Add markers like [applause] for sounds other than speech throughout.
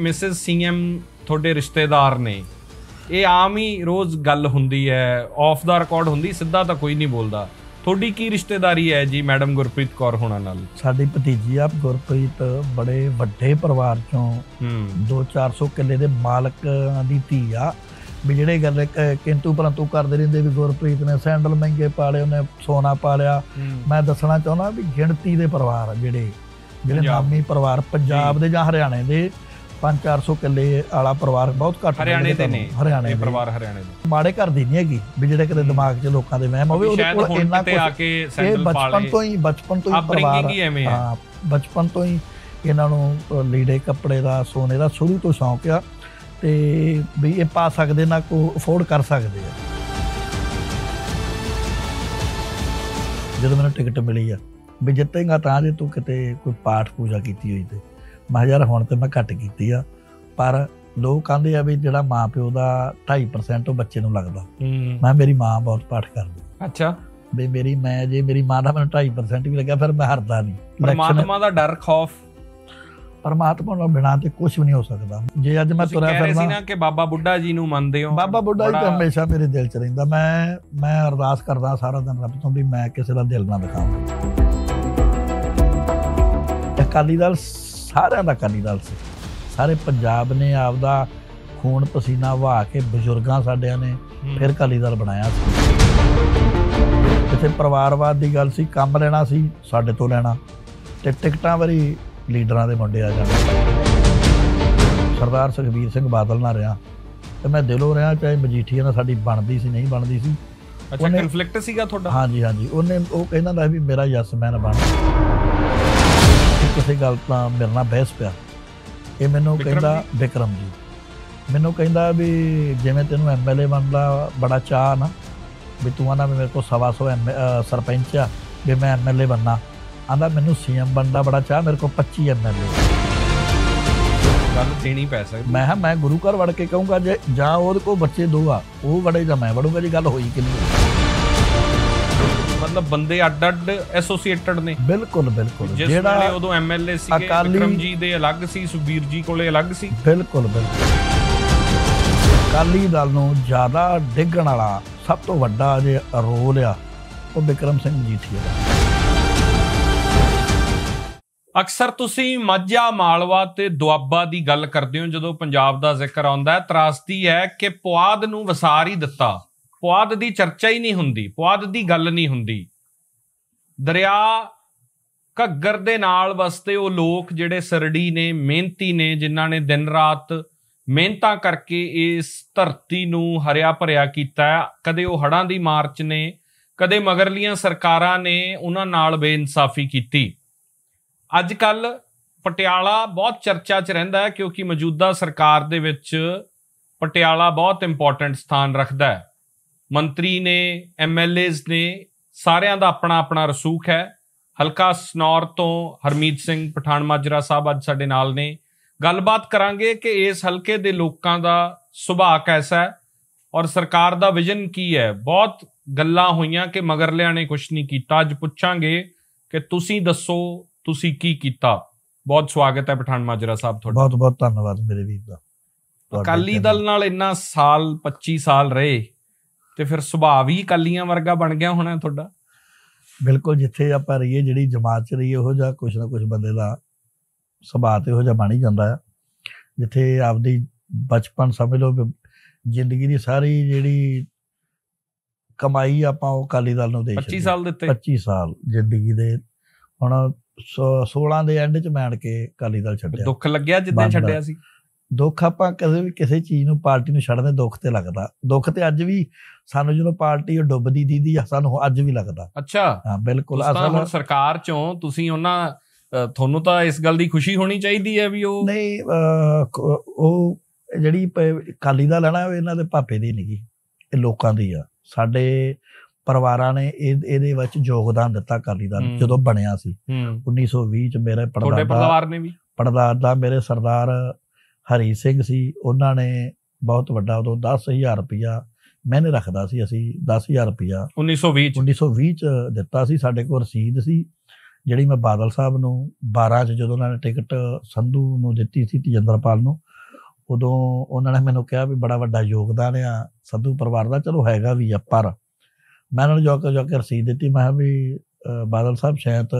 Mrs CM ਤੁਹਾਡੇ ਰਿਸ਼ਤੇਦਾਰ ਨੇ ਇਹ ਆਮ ਹੀ ਰੋਜ਼ ਗੱਲ ਹੁੰਦੀ ਹੈ ਆਫ ਦਾ ਰਿਕਾਰਡ ਹੁੰਦੀ ਸਿੱਧਾ ਤਾਂ ਕੋਈ ਨਹੀਂ ਬੋਲਦਾ ਤੁਹਾਡੀ ਕੀ ਰਿਸ਼ਤੇਦਾਰੀ ਹੈ ਜੀ ਮੈਡਮ ਗੁਰਪ੍ਰੀਤ ਕੌਰ ਹੋਣਾ ਨਾਲ ਸਾਡੀ ਭਤੀਜੀ ਆ ਗੁਰਪ੍ਰੀਤ ਬੜੇ ਵੱਡੇ ਪਰਿਵਾਰ ਚੋਂ 2-400 ਕਿੱਲੇ ਦੇ ਮਾਲਕ ਦੀ ਧੀ ਆ ਵੀ ਜਿਹੜੇ ਗੱਲ ਕਿੰਤੂ ਪਰੰਤੂ ਕਰਦੇ ਰਹਿੰਦੇ ਵੀ ਗੁਰਪ੍ਰੀਤ ਨੇ ਸੈਂਡਲ ਮਹਿੰਗੇ ਪਾਲੇ ਉਹਨੇ ਸੋਨਾ ਪਾਲਿਆ ਮੈਂ ਦੱਸਣਾ ਚਾਹੁੰਦਾ ਵੀ ਗਿਣਤੀ ਦੇ ਪਰਿਵਾਰ ਜਿਹੜੇ ਜਿਹੜੇ ਨਾਮੀ ਪਰਿਵਾਰ ਪੰਜਾਬ ਦੇ ਜਾਂ ਹਰਿਆਣੇ ਦੇ 5-400 ਕਿੱਲੇ ਵਾਲਾ ਪਰਿਵਾਰ ਬਹੁਤ ਘੱਟ ਹਰਿਆਣੇ ਦੇ ਨੇ ਹਰਿਆਣੇ ਦੇ ਪਰਿਵਾਰ ਹਰਿਆਣੇ ਦੇ ਮਾੜੇ ਘਰ ਦੀ ਨਹੀਂ ਹੈਗੀ ਵੀ ਜਿਹੜੇ ਕਿਤੇ ਦਿਮਾਗ 'ਚ ਲੋਕਾਂ ਦੇ ਵਹਿਮ ਹੋਵੇ ਉਹਦੇ ਕੋਲ ਇੰਨਾ ਕੁਝ ਆ ਕੇ ਸੈਂਡਲ ਪਾਲੇ ਬਚਪਨ ਤੋਂ ਹੀ ਬਚਪਨ ਤੋਂ ਹੀ ਪਰਿਵਾਰ ਹਾਂ ਬਚਪਨ ਤੋਂ ਹੀ ਇਹਨਾਂ ਨੂੰ ਲੀੜੇ ਕੱਪੜੇ ਦਾ ਸੋਨੇ ਦਾ ਸ਼ੁਰੂ ਤੋਂ ਸ਼ੌਂਕ ਆ ਤੇ ਵੀ ਇਹ ਪਾ ਸਕਦੇ ਨਾ ਕੋ ਅਫੋਰਡ ਕਰ ਸਕਦੇ ਆ ਜਦੋਂ ਮੈਨੂੰ ਟਿਕਟ ਮਿਲੀ ਆ ਵੀ ਜਿੱਤੇਗਾ ਤਾਂ ਜੇ ਤੂੰ ਕਿਤੇ ਕੋਈ ਪਾਠ ਪੂਜਾ ਕੀਤੀ ਹੋਈ ਤੇ ਮੈਂ ਯਾਰ ਹੁਣ ਤੇ ਮੈਂ ਘੱਟ ਕੀਤੀ ਆ ਪਰ ਲੋਕ ਕਹਿੰਦੇ ਆ ਵੀ ਜਿਹੜਾ ਮਾਂ ਪਿਓ ਦਾ 2.5% ਬੱਚੇ ਨੂੰ ਲੱਗਦਾ ਮੈਂ ਮੇਰੀ ਮਾਂ ਬਹੁਤ ਪਾਠ ਕਰਦੀ ਅੱਛਾ ਵੀ ਮੇਰੀ ਮੈਂ ਜੇ ਮੇਰੀ ਮਾਂ ਦਾ ਮੈਨੂੰ 2.5% ਵੀ ਲੱਗਿਆ ਫਿਰ ਮੈਂ ਹਰਦਾ ਨਹੀਂ ਪਰਮਾਤਮਾ ਦਾ ਡਰ ਖੌਫ ਪਰਮਾਤਮਾ ਨਾਲ ਬਿਨਾਂ ਤੇ ਕੁਝ ਵੀ ਨਹੀਂ ਹੋ ਸਕਦਾ ਜੇ ਅੱਜ ਮੈਂ ਤੁਰਿਆ ਫਿਰਦਾ ਸੀ ਨਾ ਕਿ ਬਾਬਾ ਬੁੱਢਾ ਜੀ ਨੂੰ ਮੰਨਦੇ ਹੋ ਬਾਬਾ ਬੁੱਢਾ ਜੀ ਤਾਂ ਹਮੇਸ਼ਾ ਮੇਰੇ ਦਿਲ 'ਚ ਰਹਿੰਦਾ ਮੈਂ ਮੈਂ ਅਰਦਾਸ ਕਰਦਾ ਸਾਰਾ ਦਿਨ ਰੱਬ ਤੋਂ ਵੀ ਮੈਂ ਕਿਸੇ ਦਾ ਦਿਲ ਨਾ ਦਿਖਾਵਾਂ ਅਕਾਲੀ ਦਲ ਸਾਰਿਆਂ ਦਾ ਅਕਾਲੀ ਦਲ ਸੀ ਸਾਰੇ ਪੰਜਾਬ ਨੇ ਆਪਦਾ ਖੂਨ ਪਸੀਨਾ ਵਹਾ ਕੇ ਬਜ਼ੁਰਗਾਂ ਸਾਡਿਆਂ ਨੇ ਫਿਰ ਅਕਾਲੀ ਦਲ ਬਣਾਇਆ ਸੀ ਜਿੱਥੇ ਪਰਿਵਾਰਵਾਦ ਦੀ ਗੱਲ ਸੀ ਕੰਮ ਲੈਣਾ ਸੀ ਸਾਡੇ ਤੋਂ ਲੈਣਾ ਤੇ ਟਿਕਟਾਂ ਵਾਰੀ ਲੀਡਰਾਂ ਦੇ ਮੁੰਡੇ ਆ ਜਾਂਦੇ ਸਰਦਾਰ ਸੁਖਬੀਰ ਸਿੰਘ ਬਾਦਲ ਨਾਲ ਰਿਆ ਤੇ ਮੈਂ ਦਿਲੋਂ ਰਿਆ ਚਾਹੇ ਮਜੀਠੀਆ ਨਾਲ ਸਾਡੀ ਬਣਦੀ ਸੀ ਨਹੀਂ ਬਣਦੀ ਸੀ ਅੱਛਾ ਕਨਫਲਿਕਟ ਸੀਗਾ ਤੁਹਾਡਾ ਹਾਂਜੀ ਹਾਂਜੀ ਉਹਨੇ ਉਹ ਕਹਿੰਦਾ ਦਾ ਵੀ ਮੇਰਾ ਯਸ ਮੈਨ ਬਣ ਕਿਸੇ ਗੱਲ ਤਾਂ ਮਿਲਣਾ ਬਹਿਸ ਪਿਆ ਇਹ ਮੈਨੂੰ ਕਹਿੰਦਾ ਵਿਕਰਮ ਜੀ ਮੈਨੂੰ ਕਹਿੰਦਾ ਵੀ ਜਿਵੇਂ ਤੈਨੂੰ ਐਮਐਲਏ ਬਣਦਾ ਬੜਾ ਚਾਹ ਨਾ ਵੀ ਤੂੰ ਆਣਾ ਮੇਰੇ ਕੋਲ ਸੋ ਸਰਪੰਚ ਆ ਵੀ ਮੈਂ ਐਮਐਲਏ ਬੰਨਾ ਆਂਦਾ ਮੈਨੂੰ ਸੀਐਮ ਬਣਦਾ ਬੜਾ ਚਾਹ ਮੇਰੇ ਕੋਲ 25 ਐਮਐਲਏ ਗੱਲ ਦੇਣੀ ਪੈ ਸਕਦੀ ਮੈਂ ਹਾਂ ਮੈਂ ਗੁਰੂ ਘਰ ਵੜ ਕੇ ਕਹੂੰਗਾ ਜੇ ਜਾਂ ਉਹਦੇ ਕੋਲ ਬੱਚੇ ਦੋਗਾ ਉਹ ਵੜੇ ਜਾਂ ਮੈਂ ਵੜੂੰਗਾ ਜੀ ਗੱਲ ਹੋਈ ਕਿੰਨੀ ਮਤਲਬ ਬੰਦੇ ਅੱਡ-ਅੱਡ ਐਸੋਸੀਏਟਡ ਨੇ ਬਿਲਕੁਲ ਬਿਲਕੁਲ ਜਿਹੜਾ ਉਦੋਂ ਐਮਐਲਏ ਸੀਗੇ ਵਿਕਰਮ ਜੀ ਦੇ ਅਲੱਗ ਸੀ ਸੁਬੀਰ ਜੀ ਕੋਲੇ ਅਲੱਗ ਸੀ ਬਿਲਕੁਲ ਬਿਲਕੁਲ ਅਕਾਲੀ ਦਲ ਨੂੰ ਜ਼ਿਆਦਾ ਡਿੱਗਣ ਵਾਲਾ ਸਭ ਤੋਂ ਵੱਡਾ ਜੇ ਰੋਲ ਆ ਉਹ ਵਿਕਰਮ ਸਿੰਘ ਜੀ ਦਾ ਅਕਸਰ ਤੁਸੀਂ ਮਾਝਾ ਮਾਲਵਾ ਤੇ ਦੁਆਬਾ ਦੀ ਗੱਲ ਕਰਦੇ ਹੋ ਜਦੋਂ ਪੰਜਾਬ ਦਾ ਜ਼ਿਕਰ ਆਉਂਦਾ ਹੈ ਤਰਾਸਦੀ ਹੈ ਕਿ ਪੁਆਧ ਨੂੰ ਵਸਾਰ ਹੀ ਦਿੱਤਾ ਪੁਆਦ ਦੀ ਚਰਚਾ ਹੀ ਨਹੀਂ ਹੁੰਦੀ ਪੁਆਦ ਦੀ ਗੱਲ ਨਹੀਂ ਹੁੰਦੀ ਦਰਿਆ ਘੱਗਰ ਦੇ ਨਾਲ ਵਸਤੇ ਉਹ ਲੋਕ ਜਿਹੜੇ ਸਰੜੀ ਨੇ ਮਿਹਨਤੀ ਨੇ ਜਿਨ੍ਹਾਂ ਨੇ ਦਿਨ ਰਾਤ ਮਿਹਨਤਾਂ ਕਰਕੇ ਇਸ ਧਰਤੀ ਨੂੰ ਹਰਿਆ ਭਰਿਆ ਕੀਤਾ ਕਦੇ ਉਹ ਹੜਾਂ ਦੀ ਮਾਰਚ ਨੇ ਕਦੇ ਮਗਰਲੀਆਂ ਸਰਕਾਰਾਂ ਨੇ ਉਹਨਾਂ ਨਾਲ ਬੇਇਨਸਾਫੀ ਕੀਤੀ ਅੱਜ ਕੱਲ ਪਟਿਆਲਾ ਬਹੁਤ ਚਰਚਾ 'ਚ ਰਹਿੰਦਾ ਹੈ ਕਿਉਂਕਿ ਮੌਜੂਦਾ ਸਰਕਾਰ ਦੇ ਵਿੱਚ ਪਟਿਆਲਾ ਬਹੁਤ ਇੰਪੋਰਟੈਂਟ ਸਥਾਨ ਰੱਖਦਾ ਹੈ ਮੰਤਰੀ ਨੇ ਐਮਐਲਏਸ ਨੇ ਸਾਰਿਆਂ ਦਾ ਆਪਣਾ ਆਪਣਾ ਰਸੂਖ ਹੈ ਹਲਕਾ ਸਨੌਰ ਤੋਂ ਹਰਮੀਤ ਸਿੰਘ ਪਠਾਨ ਮਾਜਰਾ ਸਾਹਿਬ ਅੱਜ ਸਾਡੇ ਨਾਲ ਨੇ ਗੱਲਬਾਤ ਕਰਾਂਗੇ ਕਿ ਇਸ ਹਲਕੇ ਦੇ ਲੋਕਾਂ ਦਾ ਸੁਭਾਅ ਕੈਸਾ ਹੈ ਔਰ ਸਰਕਾਰ ਦਾ ਵਿਜ਼ਨ ਕੀ ਹੈ ਬਹੁਤ ਗੱਲਾਂ ਹੋਈਆਂ ਕਿ ਮਗਰਲਿਆਂ ਨੇ ਕੁਝ ਨਹੀਂ ਕੀਤਾ ਅੱਜ ਪੁੱਛਾਂਗੇ ਕਿ ਤੁਸੀਂ ਦੱਸੋ ਤੁਸੀਂ ਕੀ ਕੀਤਾ ਬਹੁਤ ਸਵਾਗਤ ਹੈ ਪਠਾਨ ਮਾਜਰਾ ਸਾਹਿਬ ਤੁਹਾਡਾ ਬਹੁਤ ਬਹੁਤ ਧੰਨਵਾਦ ਮੇਰੇ ਵੀਰ ਦਾ ਅਕਾਲੀ ਦਲ ਨਾਲ ਇੰਨਾ ਸਾਲ 25 ਸਾਲ ਰਹੇ ਤੇ ਫਿਰ ਸੁਭਾਅ ਵੀ ਕਾਲੀਆਂ ਵਰਗਾ ਬਣ ਗਿਆ ਹੋਣਾ ਤੁਹਾਡਾ ਬਿਲਕੁਲ ਜਿੱਥੇ ਆਪਾਂ ਰਹੀਏ ਜਿਹੜੀ ਜਮਾਤ 'ਚ ਰਹੀਏ ਉਹੋ ਜਿਹਾ ਕੁਛ ਨਾ ਕੁਛ ਬੰਦੇ ਦਾ ਸੁਭਾਅ ਤੇ ਉਹੋ ਜਿਹਾ ਬਣ ਹੀ ਜਾਂਦਾ ਹੈ ਜਿੱਥੇ ਆਪਦੀ ਬਚਪਨ ਸਮਝ ਲਓ ਜ਼ਿੰਦਗੀ ਦੀ ਸਾਰੀ ਜਿਹੜੀ ਕਮਾਈ ਆਪਾਂ ਉਹ ਕਾਲੀ ਦਲ ਨੂੰ ਦੇ ਦਿੱਤੀ 25 ਸਾਲ ਦਿੱਤੇ 25 ਸਾਲ ਜ਼ਿੰਦਗੀ ਦੇ ਹੁਣ 16 ਦੇ ਐਂਡ ਚ ਮੈਂ ਕੇ ਕਾਲੀ ਦਲ ਛੱਡਿਆ ਦੁੱਖ ਲੱਗਿਆ ਜਿੱਦਾਂ ਛੱਡਿਆ ਸੀ ਦੁੱਖ ਆਪਾਂ ਕਦੇ ਵੀ ਕਿਸੇ ਚੀਜ਼ ਨੂੰ ਪਾਰਟੀ ਨੂੰ ਛੱਡਦੇ ਦੁੱਖ ਤੇ ਲੱਗਦਾ ਦੁੱਖ ਤੇ ਅੱਜ ਵੀ ਸਾਨੂੰ ਜਦੋਂ ਪਾਰਟੀ ਉਹ ਡੁੱਬਦੀ ਦੀਦੀ ਸਾਨੂੰ ਅੱਜ ਵੀ ਲੱਗਦਾ ਅੱਛਾ ਹਾਂ ਬਿਲਕੁਲ ਅਸਲ ਸਰਕਾਰ ਚੋਂ ਤੁਸੀਂ ਉਹਨਾਂ ਤੁਹਾਨੂੰ ਤਾਂ ਇਸ ਗੱਲ ਦੀ ਖੁਸ਼ੀ ਹੋਣੀ ਚਾਹੀਦੀ ਹੈ ਵੀ ਉਹ ਨਹੀਂ ਉਹ ਜਿਹੜੀ ਕਾਲੀ ਦਾ ਲੈਣਾ ਇਹਨਾਂ ਦੇ ਪਾਪੇ ਦੀ ਨਹੀਂਗੀ ਇਹ ਲੋਕਾਂ ਦੀ ਆ ਸਾਡੇ ਪਰਿਵਾਰਾਂ ਨੇ ਇਹਦੇ ਵਿੱਚ ਯੋਗਦਾਨ ਦਿੱਤਾ ਕਾਲੀ ਦਾ ਜਦੋਂ ਬਣਿਆ ਸੀ 1920 ਚ ਮੇਰੇ ਪੜਦਾਦਾ ਤੁਹਾਡੇ ਪਰਿਵਾਰ ਨੇ ਵੀ ਪੜਦਾਦਾ ਮੇਰੇ ਸਰਦਾਰ ਹਰੀ ਸਿੰਘ ਸੀ ਉਹਨਾਂ ਨੇ ਬਹੁਤ ਵੱਡਾ ਉਦੋਂ 10000 ਰੁਪਇਆ ਮੈਨੇ ਰੱਖਦਾ ਸੀ ਅਸੀਂ 10000 ਰੁਪਇਆ 1920 ਚ 1920 ਚ ਦਿੱਤਾ ਸੀ ਸਾਡੇ ਕੋਲ ਰਸੀਦ ਸੀ ਜਿਹੜੀ ਮੈਂ ਬਾਦਲ ਸਾਹਿਬ ਨੂੰ 12 ਚ ਜਦੋਂ ਉਹਨਾਂ ਨੇ ਟਿਕਟ ਸੰਧੂ ਨੂੰ ਦਿੱਤੀ ਸੀ ਤਜਿੰਦਰਪਾਲ ਨੂੰ ਉਦੋਂ ਉਹਨਾਂ ਨੇ ਮੈਨੂੰ ਕਿਹਾ ਵੀ ਬੜਾ ਵੱਡਾ ਯੋਗਦਾਨ ਆ ਸੰਧੂ ਪਰਿਵਾਰ ਦਾ ਚਲੋ ਹੈਗਾ ਵੀ ਆ ਪਰ ਮੈਂ ਉਹਨਾਂ ਨੂੰ ਜੋ ਕੇ ਰਸੀਦ ਦਿੱਤੀ ਮੈਂ ਵੀ ਬਾਦਲ ਸਾਹਿਬ ਸ਼ਾਇਦ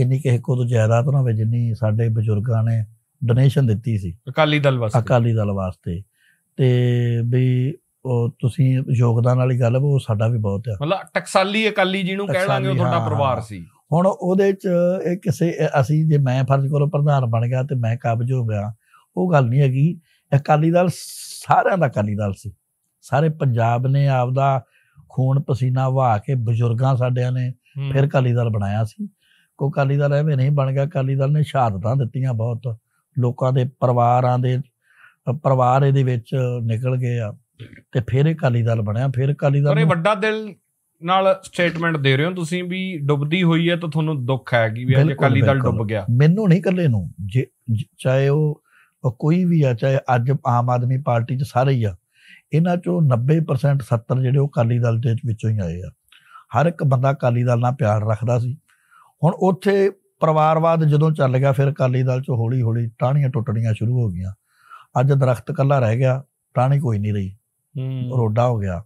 ਇੰਨੀ ਕਿਸੇ ਕੋਲ ਤੋਂ ਤਾਂ ਨਾ ਵੇ ਜਿੰਨੀ ਸਾਡੇ ਬਜ਼ੁਰਗਾਂ ਨੇ ਡੋਨੇਸ਼ਨ ਦਿੱਤੀ ਸੀ ਅਕਾਲੀ ਦਲ ਵਾਸਤੇ ਅਕਾਲੀ ਦਲ ਵਾਸਤੇ ਤੇ ਵੀ ਉਹ ਤੁਸੀਂ ਯੋਗਦਾਨ ਵਾਲੀ ਗੱਲ ਉਹ ਸਾਡਾ ਵੀ ਬਹੁਤ ਆ ਮਤਲਬ ਟਕਸਾਲੀ ਅਕਾਲੀ ਜੀ ਨੂੰ ਕਹਿ ਲਾਂਗੇ ਉਹ ਤੁਹਾਡਾ ਪਰਿਵਾਰ ਸੀ ਹੁਣ ਉਹਦੇ ਚ ਇਹ ਕਿਸੇ ਅਸੀਂ ਜੇ ਮੈਂ ਫਰਜ਼ ਕਰੋ ਪ੍ਰਧਾਨ ਬਣ ਗਿਆ ਤੇ ਮੈਂ ਕਾਬਜ ਹੋ ਗਿਆ ਉਹ ਗੱਲ ਨਹੀਂ ਹੈਗੀ ਅਕਾਲੀ ਦਲ ਸਾਰਿਆਂ ਦਾ ਅਕਾਲੀ ਦਲ ਸੀ ਸਾਰੇ ਪੰਜਾਬ ਨੇ ਆਪਦਾ ਖੂਨ ਪਸੀਨਾ ਵਹਾ ਕੇ ਬਜ਼ੁਰਗਾਂ ਸਾਡਿਆਂ ਨੇ ਫਿਰ ਅਕਾਲੀ ਦਲ ਬਣਾਇਆ ਸੀ ਕੋ ਅਕਾਲੀ ਦਲ ਐਵੇਂ ਨਹੀਂ ਬਣ ਗਿਆ ਅਕਾਲੀ ਦਲ ਨੇ ਸ਼ਹਾਦਤਾਂ ਦਿੱਤੀਆਂ ਬਹੁਤ ਲੋਕਾਂ ਦੇ ਪਰਿਵਾਰਾਂ ਦੇ ਪਰਿਵਾਰ ਇਹਦੇ ਵਿੱਚ ਨਿਕਲ ਗਏ ਆ ਤੇ ਫਿਰ ਅਕਾਲੀ ਦਲ ਬਣਿਆ ਫਿਰ ਅਕਾਲੀ ਦਲ ਪਰ ਇਹ ਵੱਡਾ ਦਿਲ ਨਾਲ ਸਟੇਟਮੈਂਟ ਦੇ ਰਹੇ ਹੋ ਤੁਸੀਂ ਵੀ ਡੁੱਬਦੀ ਹੋਈ ਹੈ ਤਾਂ ਤੁਹਾਨੂੰ ਦੁੱਖ ਹੈ ਕਿ ਵੀ ਅੱਜ ਅਕਾਲੀ ਦਲ ਡੁੱਬ ਗਿਆ ਮੈਨੂੰ ਨਹੀਂ ਇਕੱਲੇ ਨੂੰ ਜੇ ਚਾਹੇ ਉਹ ਕੋਈ ਵੀ ਆ ਚਾਹੇ ਅੱਜ ਆਮ ਆਦਮੀ ਪਾਰਟੀ 'ਚ ਸਾਰੇ ਹੀ ਆ ਇਹਨਾਂ 'ਚੋਂ 90% 70 ਜਿਹੜੇ ਉਹ ਅਕਾਲੀ ਦਲ ਦੇ ਵਿੱਚੋਂ ਹੀ ਆਏ ਆ ਹਰ ਇੱਕ ਬੰਦਾ ਅਕਾਲੀ ਦਲ ਨਾਲ ਪਿਆਰ ਰੱਖਦਾ ਸੀ ਹੁਣ ਉੱਥੇ ਪਰਿਵਾਰਵਾਦ ਜਦੋਂ ਚੱਲ ਗਿਆ ਫਿਰ ਅਕਾਲੀ ਦਲ 'ਚ ਹੌਲੀ-ਹੌਲੀ ਟਾਹਣੀਆਂ ਟੁੱਟਣੀਆਂ ਸ਼ੁਰੂ ਹੋ ਗਈਆਂ ਅੱਜ ਦਰਖਤ ਕੱਲਾ ਰਹਿ ਗਿਆ ਟਾਣੀ ਕੋਈ ਨਹੀਂ ਰਹੀ ਰੋਡਾ ਹੋ ਗਿਆ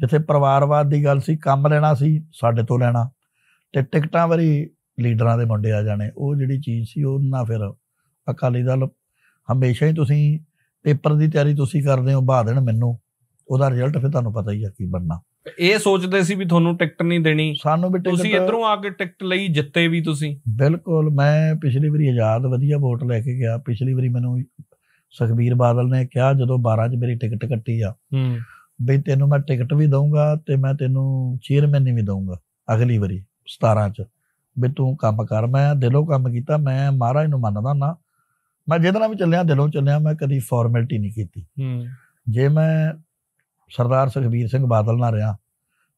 ਜਿੱਥੇ ਪਰਿਵਾਰਵਾਦ ਦੀ ਗੱਲ ਸੀ ਕੰਮ ਲੈਣਾ ਸੀ ਸਾਡੇ ਤੋਂ ਲੈਣਾ ਤੇ ਟਿਕਟਾਂ ਵਾਰੀ ਲੀਡਰਾਂ ਦੇ ਮੁੰਡੇ ਆ ਜਾਣੇ ਉਹ ਜਿਹੜੀ ਚੀਜ਼ ਸੀ ਉਹ ਨਾ ਫਿਰ ਅਕਾਲੀ ਦਲ ਹਮੇਸ਼ਾ ਹੀ ਤੁਸੀਂ ਪੇਪਰ ਦੀ ਤਿਆਰੀ ਤੁਸੀਂ ਕਰਦੇ ਹੋ ਬਾਦਣ ਮੈਨੂੰ ਉਹਦਾ ਰਿਜ਼ਲਟ ਫਿਰ ਤੁਹਾਨੂੰ ਪਤਾ ਹੀ ਆ ਕੀ ਬਣਨਾ ਇਹ ਸੋਚਦੇ ਸੀ ਵੀ ਤੁਹਾਨੂੰ ਟਿਕਟ ਨਹੀਂ ਦੇਣੀ ਸਾਨੂੰ ਵੀ ਤੁਸੀਂ ਇਧਰੋਂ ਆ ਕੇ ਟਿਕਟ ਲਈ ਜਿੱਤੇ ਵੀ ਤੁਸੀਂ ਬਿਲਕੁਲ ਮੈਂ ਪਿਛਲੀ ਵਾਰੀ ਆਜ਼ਾਦ ਵਧੀਆ ਵੋਟ ਲੈ ਕੇ ਗਿਆ ਪਿਛਲੀ ਵਾਰੀ ਮੈਨੂੰ ਸੁਖਬੀਰ ਬਾਦਲ ਨੇ ਕਿਹਾ ਜਦੋਂ 12 ਚ ਮੇਰੀ ਟਿਕਟ ਕੱਟੀ ਆ ਹੂੰ ਬਈ ਤੈਨੂੰ ਮੈਂ ਟਿਕਟ ਵੀ ਦਊਂਗਾ ਤੇ ਮੈਂ ਤੈਨੂੰ ਚੇਅਰਮੈਨ ਵੀ ਦਊਂਗਾ ਅਗਲੀ ਵਾਰੀ 17 ਚ ਵੀ ਤੂੰ ਕੰਮ ਕਰ ਮੈਂ ਦਿਲੋਂ ਕੰਮ ਕੀਤਾ ਮੈਂ ਮਹਾਰਾਜ ਨੂੰ ਮੰਨਦਾ ਨਾ ਮੈਂ ਜਿਹਦੇ ਵੀ ਚੱਲਿਆ ਦਿਲੋਂ ਚੱਲਿਆ ਮੈਂ ਕਦੀ ਫਾਰਮੈਲਿਟੀ ਨਹੀਂ ਕੀਤੀ ਹੂੰ ਜੇ ਮੈਂ ਸਰਦਾਰ ਸੁਖਬੀਰ ਸਿੰਘ ਬਾਦਲ ਨਾਲ ਰਿਹਾ